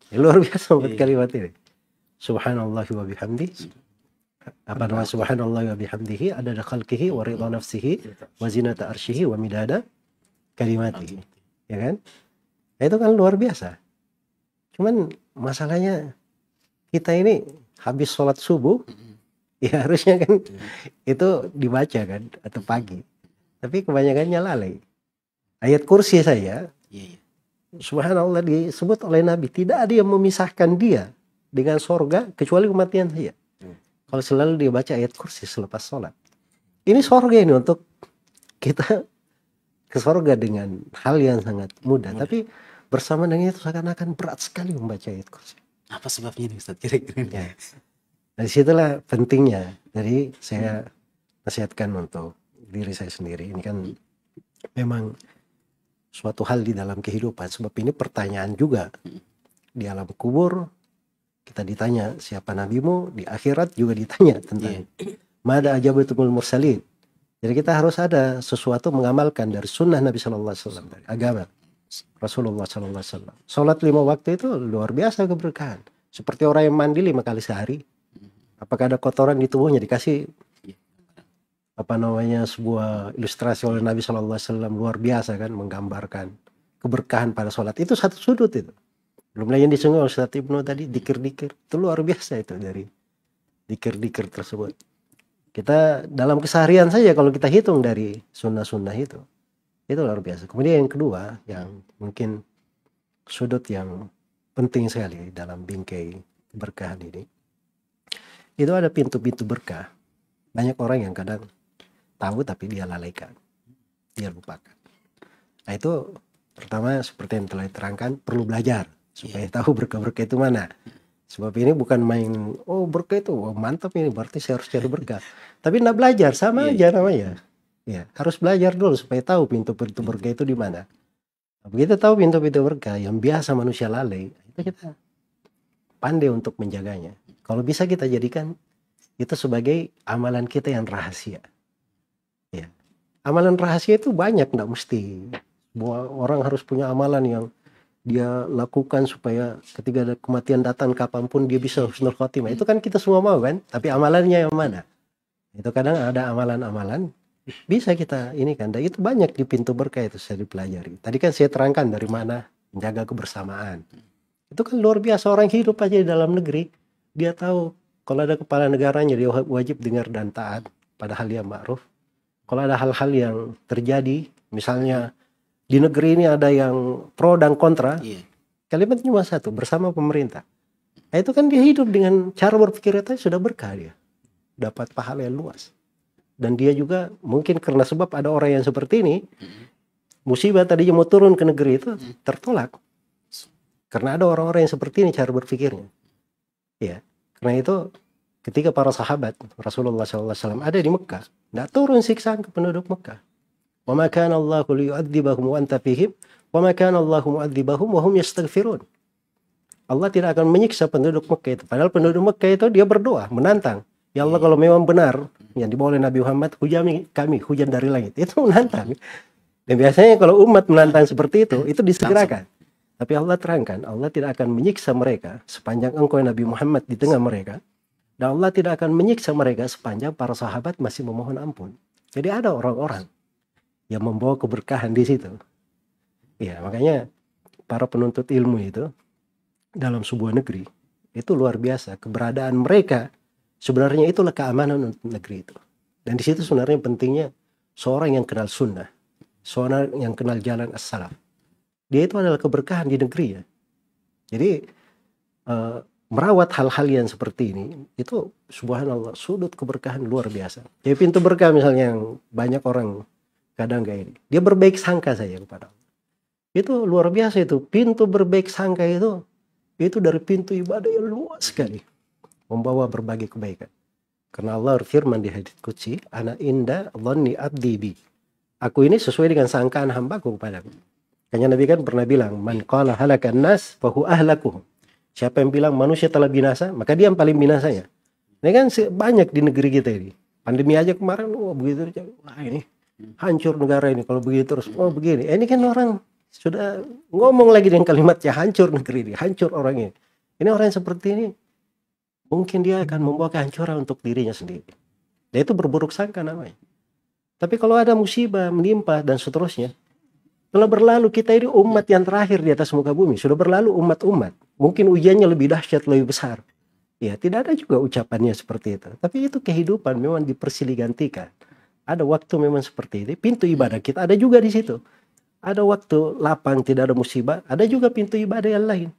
Ya, luar biasa empat iya. kalimat ini. Subhanallah wa bihamdi apa nama subhanallah wa bihamdihi adada khalqihi wa ridha nafsihi wa zinata arsyihi wa midada kalimati ya kan nah, itu kan luar biasa cuman masalahnya kita ini habis sholat subuh ya harusnya kan itu dibaca kan atau pagi tapi kebanyakannya lalai ayat kursi saya iya, iya. subhanallah disebut oleh nabi tidak ada yang memisahkan dia dengan sorga kecuali kematian saya kalau selalu dia baca ayat kursi selepas sholat ini sorga ini untuk kita ke sorga dengan hal yang sangat mudah, mudah. tapi bersama dengan itu seakan-akan berat sekali membaca ayat kursi apa sebabnya nih Ustaz kira-kira ya. Nah disitulah pentingnya dari saya hmm. nasihatkan untuk diri saya sendiri ini kan memang suatu hal di dalam kehidupan sebab ini pertanyaan juga di alam kubur kita ditanya siapa nabimu di akhirat juga ditanya tentang yeah. Iya. mada betul mursalin jadi kita harus ada sesuatu mengamalkan dari sunnah Nabi Shallallahu Alaihi Wasallam agama Rasulullah Shallallahu Alaihi Wasallam sholat lima waktu itu luar biasa keberkahan seperti orang yang mandi lima kali sehari hmm. apakah ada kotoran di tubuhnya dikasih iya. apa namanya sebuah ilustrasi oleh Nabi Shallallahu Alaihi Wasallam luar biasa kan menggambarkan keberkahan pada sholat itu satu sudut itu belum lagi yang disenggol Ustaz Ibnu tadi dikir-dikir itu luar biasa itu dari dikir-dikir tersebut kita dalam keseharian saja kalau kita hitung dari sunnah-sunnah itu itu luar biasa kemudian yang kedua yang mungkin sudut yang penting sekali dalam bingkai berkah ini itu ada pintu-pintu berkah banyak orang yang kadang tahu tapi dia lalaikan dia lupakan nah itu pertama seperti yang telah diterangkan perlu belajar supaya yeah. tahu berkah-berkah itu mana. Sebab ini bukan main oh berkah itu oh, mantap ini berarti saya harus cari berkah. Tapi nak belajar sama yeah. aja namanya. Ya, harus belajar dulu supaya tahu pintu-pintu berkah itu di mana. Nah, begitu tahu pintu-pintu berkah yang biasa manusia lalai, itu kita pandai untuk menjaganya. Kalau bisa kita jadikan itu sebagai amalan kita yang rahasia. Ya. Amalan rahasia itu banyak, tidak mesti. Bahwa orang harus punya amalan yang dia lakukan supaya ketika ada kematian datang kapanpun dia bisa husnul khotimah. Itu kan kita semua mau kan? Tapi amalannya yang mana? Itu kadang ada amalan-amalan bisa kita ini kan. Dan itu banyak di pintu berkah itu saya dipelajari. Tadi kan saya terangkan dari mana menjaga kebersamaan. Itu kan luar biasa orang hidup aja di dalam negeri dia tahu kalau ada kepala negaranya dia wajib dengar dan taat pada hal yang ma'ruf. Kalau ada hal-hal yang terjadi misalnya di negeri ini ada yang pro dan kontra. Yeah. Kalimat cuma satu, bersama pemerintah. Nah, itu kan dia hidup dengan cara berpikir itu sudah berkah dia. Dapat pahala yang luas. Dan dia juga mungkin karena sebab ada orang yang seperti ini, mm musibah tadi mau turun ke negeri itu mm-hmm. tertolak. Karena ada orang-orang yang seperti ini cara berpikirnya. Ya, karena itu ketika para sahabat Rasulullah SAW ada di Mekah, tidak turun siksaan ke penduduk Mekah. Wa ma kana Allahu anta fihim wa ma kana Allahu Allah tidak akan menyiksa penduduk Mekah itu. Padahal penduduk Mekah itu dia berdoa, menantang. Ya Allah kalau memang benar yang dibawa oleh Nabi Muhammad hujan kami hujan dari langit itu menantang. Dan biasanya kalau umat menantang seperti itu itu disegerakan. Tapi Allah terangkan Allah tidak akan menyiksa mereka sepanjang engkau Nabi Muhammad di tengah mereka dan Allah tidak akan menyiksa mereka sepanjang para sahabat masih memohon ampun. Jadi ada orang-orang yang membawa keberkahan di situ. Ya, makanya para penuntut ilmu itu dalam sebuah negeri itu luar biasa. Keberadaan mereka sebenarnya itulah keamanan untuk negeri itu. Dan di situ sebenarnya pentingnya seorang yang kenal sunnah, seorang yang kenal jalan as-salaf. Dia itu adalah keberkahan di negeri ya. Jadi uh, merawat hal-hal yang seperti ini itu subhanallah sudut keberkahan luar biasa. Jadi pintu berkah misalnya yang banyak orang kadang kayak ini dia berbaik sangka saja kepada Allah itu luar biasa itu pintu berbaik sangka itu itu dari pintu ibadah yang luas sekali membawa berbagai kebaikan karena Allah firman di hadits kunci anak indah dhani abdi bi aku ini sesuai dengan sangkaan hambaku kepadaku Kayaknya Nabi kan pernah bilang man qala halakan nas fahu ahlakuhum siapa yang bilang manusia telah binasa maka dia yang paling binasanya ini kan banyak di negeri kita ini pandemi aja kemarin wah begitu wah ini hancur negara ini kalau begini terus oh begini eh, ini kan orang sudah ngomong lagi dengan kalimatnya hancur negeri ini hancur orang ini ini orang yang seperti ini mungkin dia akan membawa kehancuran untuk dirinya sendiri dia itu berburuk sangka namanya tapi kalau ada musibah menimpa dan seterusnya telah berlalu kita ini umat yang terakhir di atas muka bumi sudah berlalu umat-umat mungkin ujiannya lebih dahsyat lebih besar ya tidak ada juga ucapannya seperti itu tapi itu kehidupan memang dipersiligantikan ada waktu memang seperti ini Pintu ibadah kita ada juga di situ. Ada waktu lapang tidak ada musibah, ada juga pintu ibadah yang lain.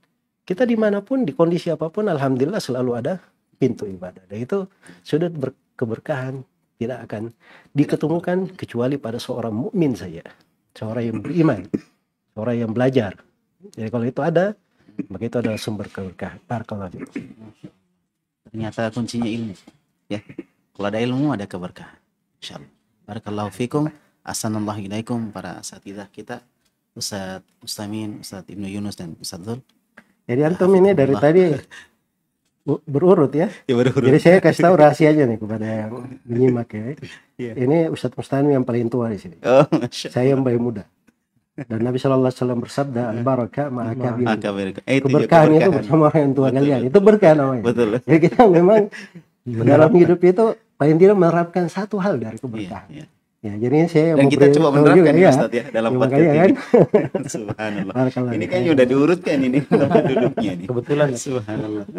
Kita dimanapun di kondisi apapun, alhamdulillah selalu ada pintu ibadah. Dan itu sudut keberkahan tidak akan diketemukan kecuali pada seorang mukmin saja, seorang yang beriman, seorang yang belajar. Jadi kalau itu ada, maka itu adalah sumber keberkahan. Barakallahu Ternyata kuncinya ilmu, ya. Kalau ada ilmu ada keberkahan. Insyaallah. Barakallahu fikum. Assalamualaikum ilaikum para asatidah kita. Ustadz Ustamin, Ustadz Ibnu Yunus dan Ustaz Zul. Jadi antum ini dari tadi berurut ya. ya berurut. Jadi saya kasih tahu rahasianya nih kepada yang menyimak ya. ya. Ini Ustadz Mustamin yang paling tua di sini. Oh, saya yang paling muda. Dan Nabi Shallallahu Alaihi Wasallam bersabda, al "Barokah ma'akabir. Keberkahan, eh, iya, keberkahan itu bersama orang yang tua kalian. itu berkah namanya. Betul. Jadi ya, kita memang dalam hidup itu paling tidak menerapkan satu hal dari keberkahan. Iya, iya. Ya, jadi saya Dan kita coba menerapkan juga, ya, Ustaz, ya dalam ya, podcast ini. Kan? Subhanallah. Nah, ini kan ya. diurutkan ini tempat duduknya nih. Kebetulan ya. Subhanallah.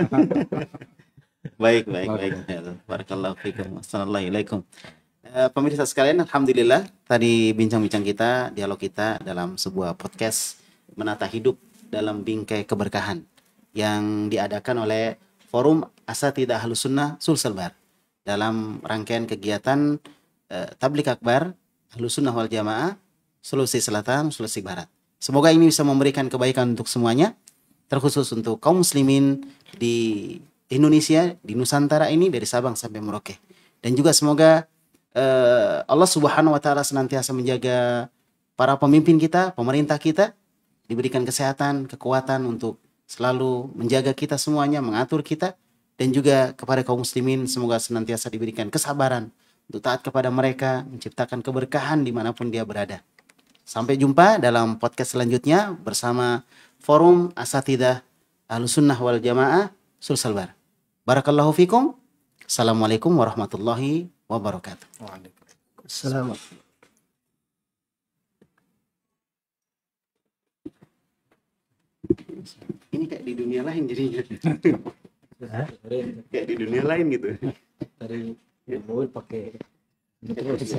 baik, baik, baik. Ya, barakallahu fikum. Assalamualaikum. Eh, pemirsa sekalian, alhamdulillah tadi bincang-bincang kita, dialog kita dalam sebuah podcast menata hidup dalam bingkai keberkahan yang diadakan oleh Forum asatidah ahlus sunnah sulsel bar dalam rangkaian kegiatan e, tablik akbar ahlus sunnah wal jamaah Sulawesi Selatan, Sulawesi Barat. Semoga ini bisa memberikan kebaikan untuk semuanya, terkhusus untuk kaum muslimin di Indonesia, di Nusantara ini dari Sabang sampai Merauke. Dan juga semoga eh, Allah Subhanahu wa taala senantiasa menjaga para pemimpin kita, pemerintah kita diberikan kesehatan, kekuatan untuk selalu menjaga kita semuanya, mengatur kita dan juga kepada kaum muslimin semoga senantiasa diberikan kesabaran untuk taat kepada mereka, menciptakan keberkahan dimanapun dia berada. Sampai jumpa dalam podcast selanjutnya bersama Forum Asatidah Ahlussunnah Wal Jamaah Sulselbar. Barakallahu fikum. Assalamualaikum warahmatullahi wabarakatuh. Waalaikumsalam. Ini kayak di dunia lain jadinya. kayak di dunia lain gitu dari mobil pakai terus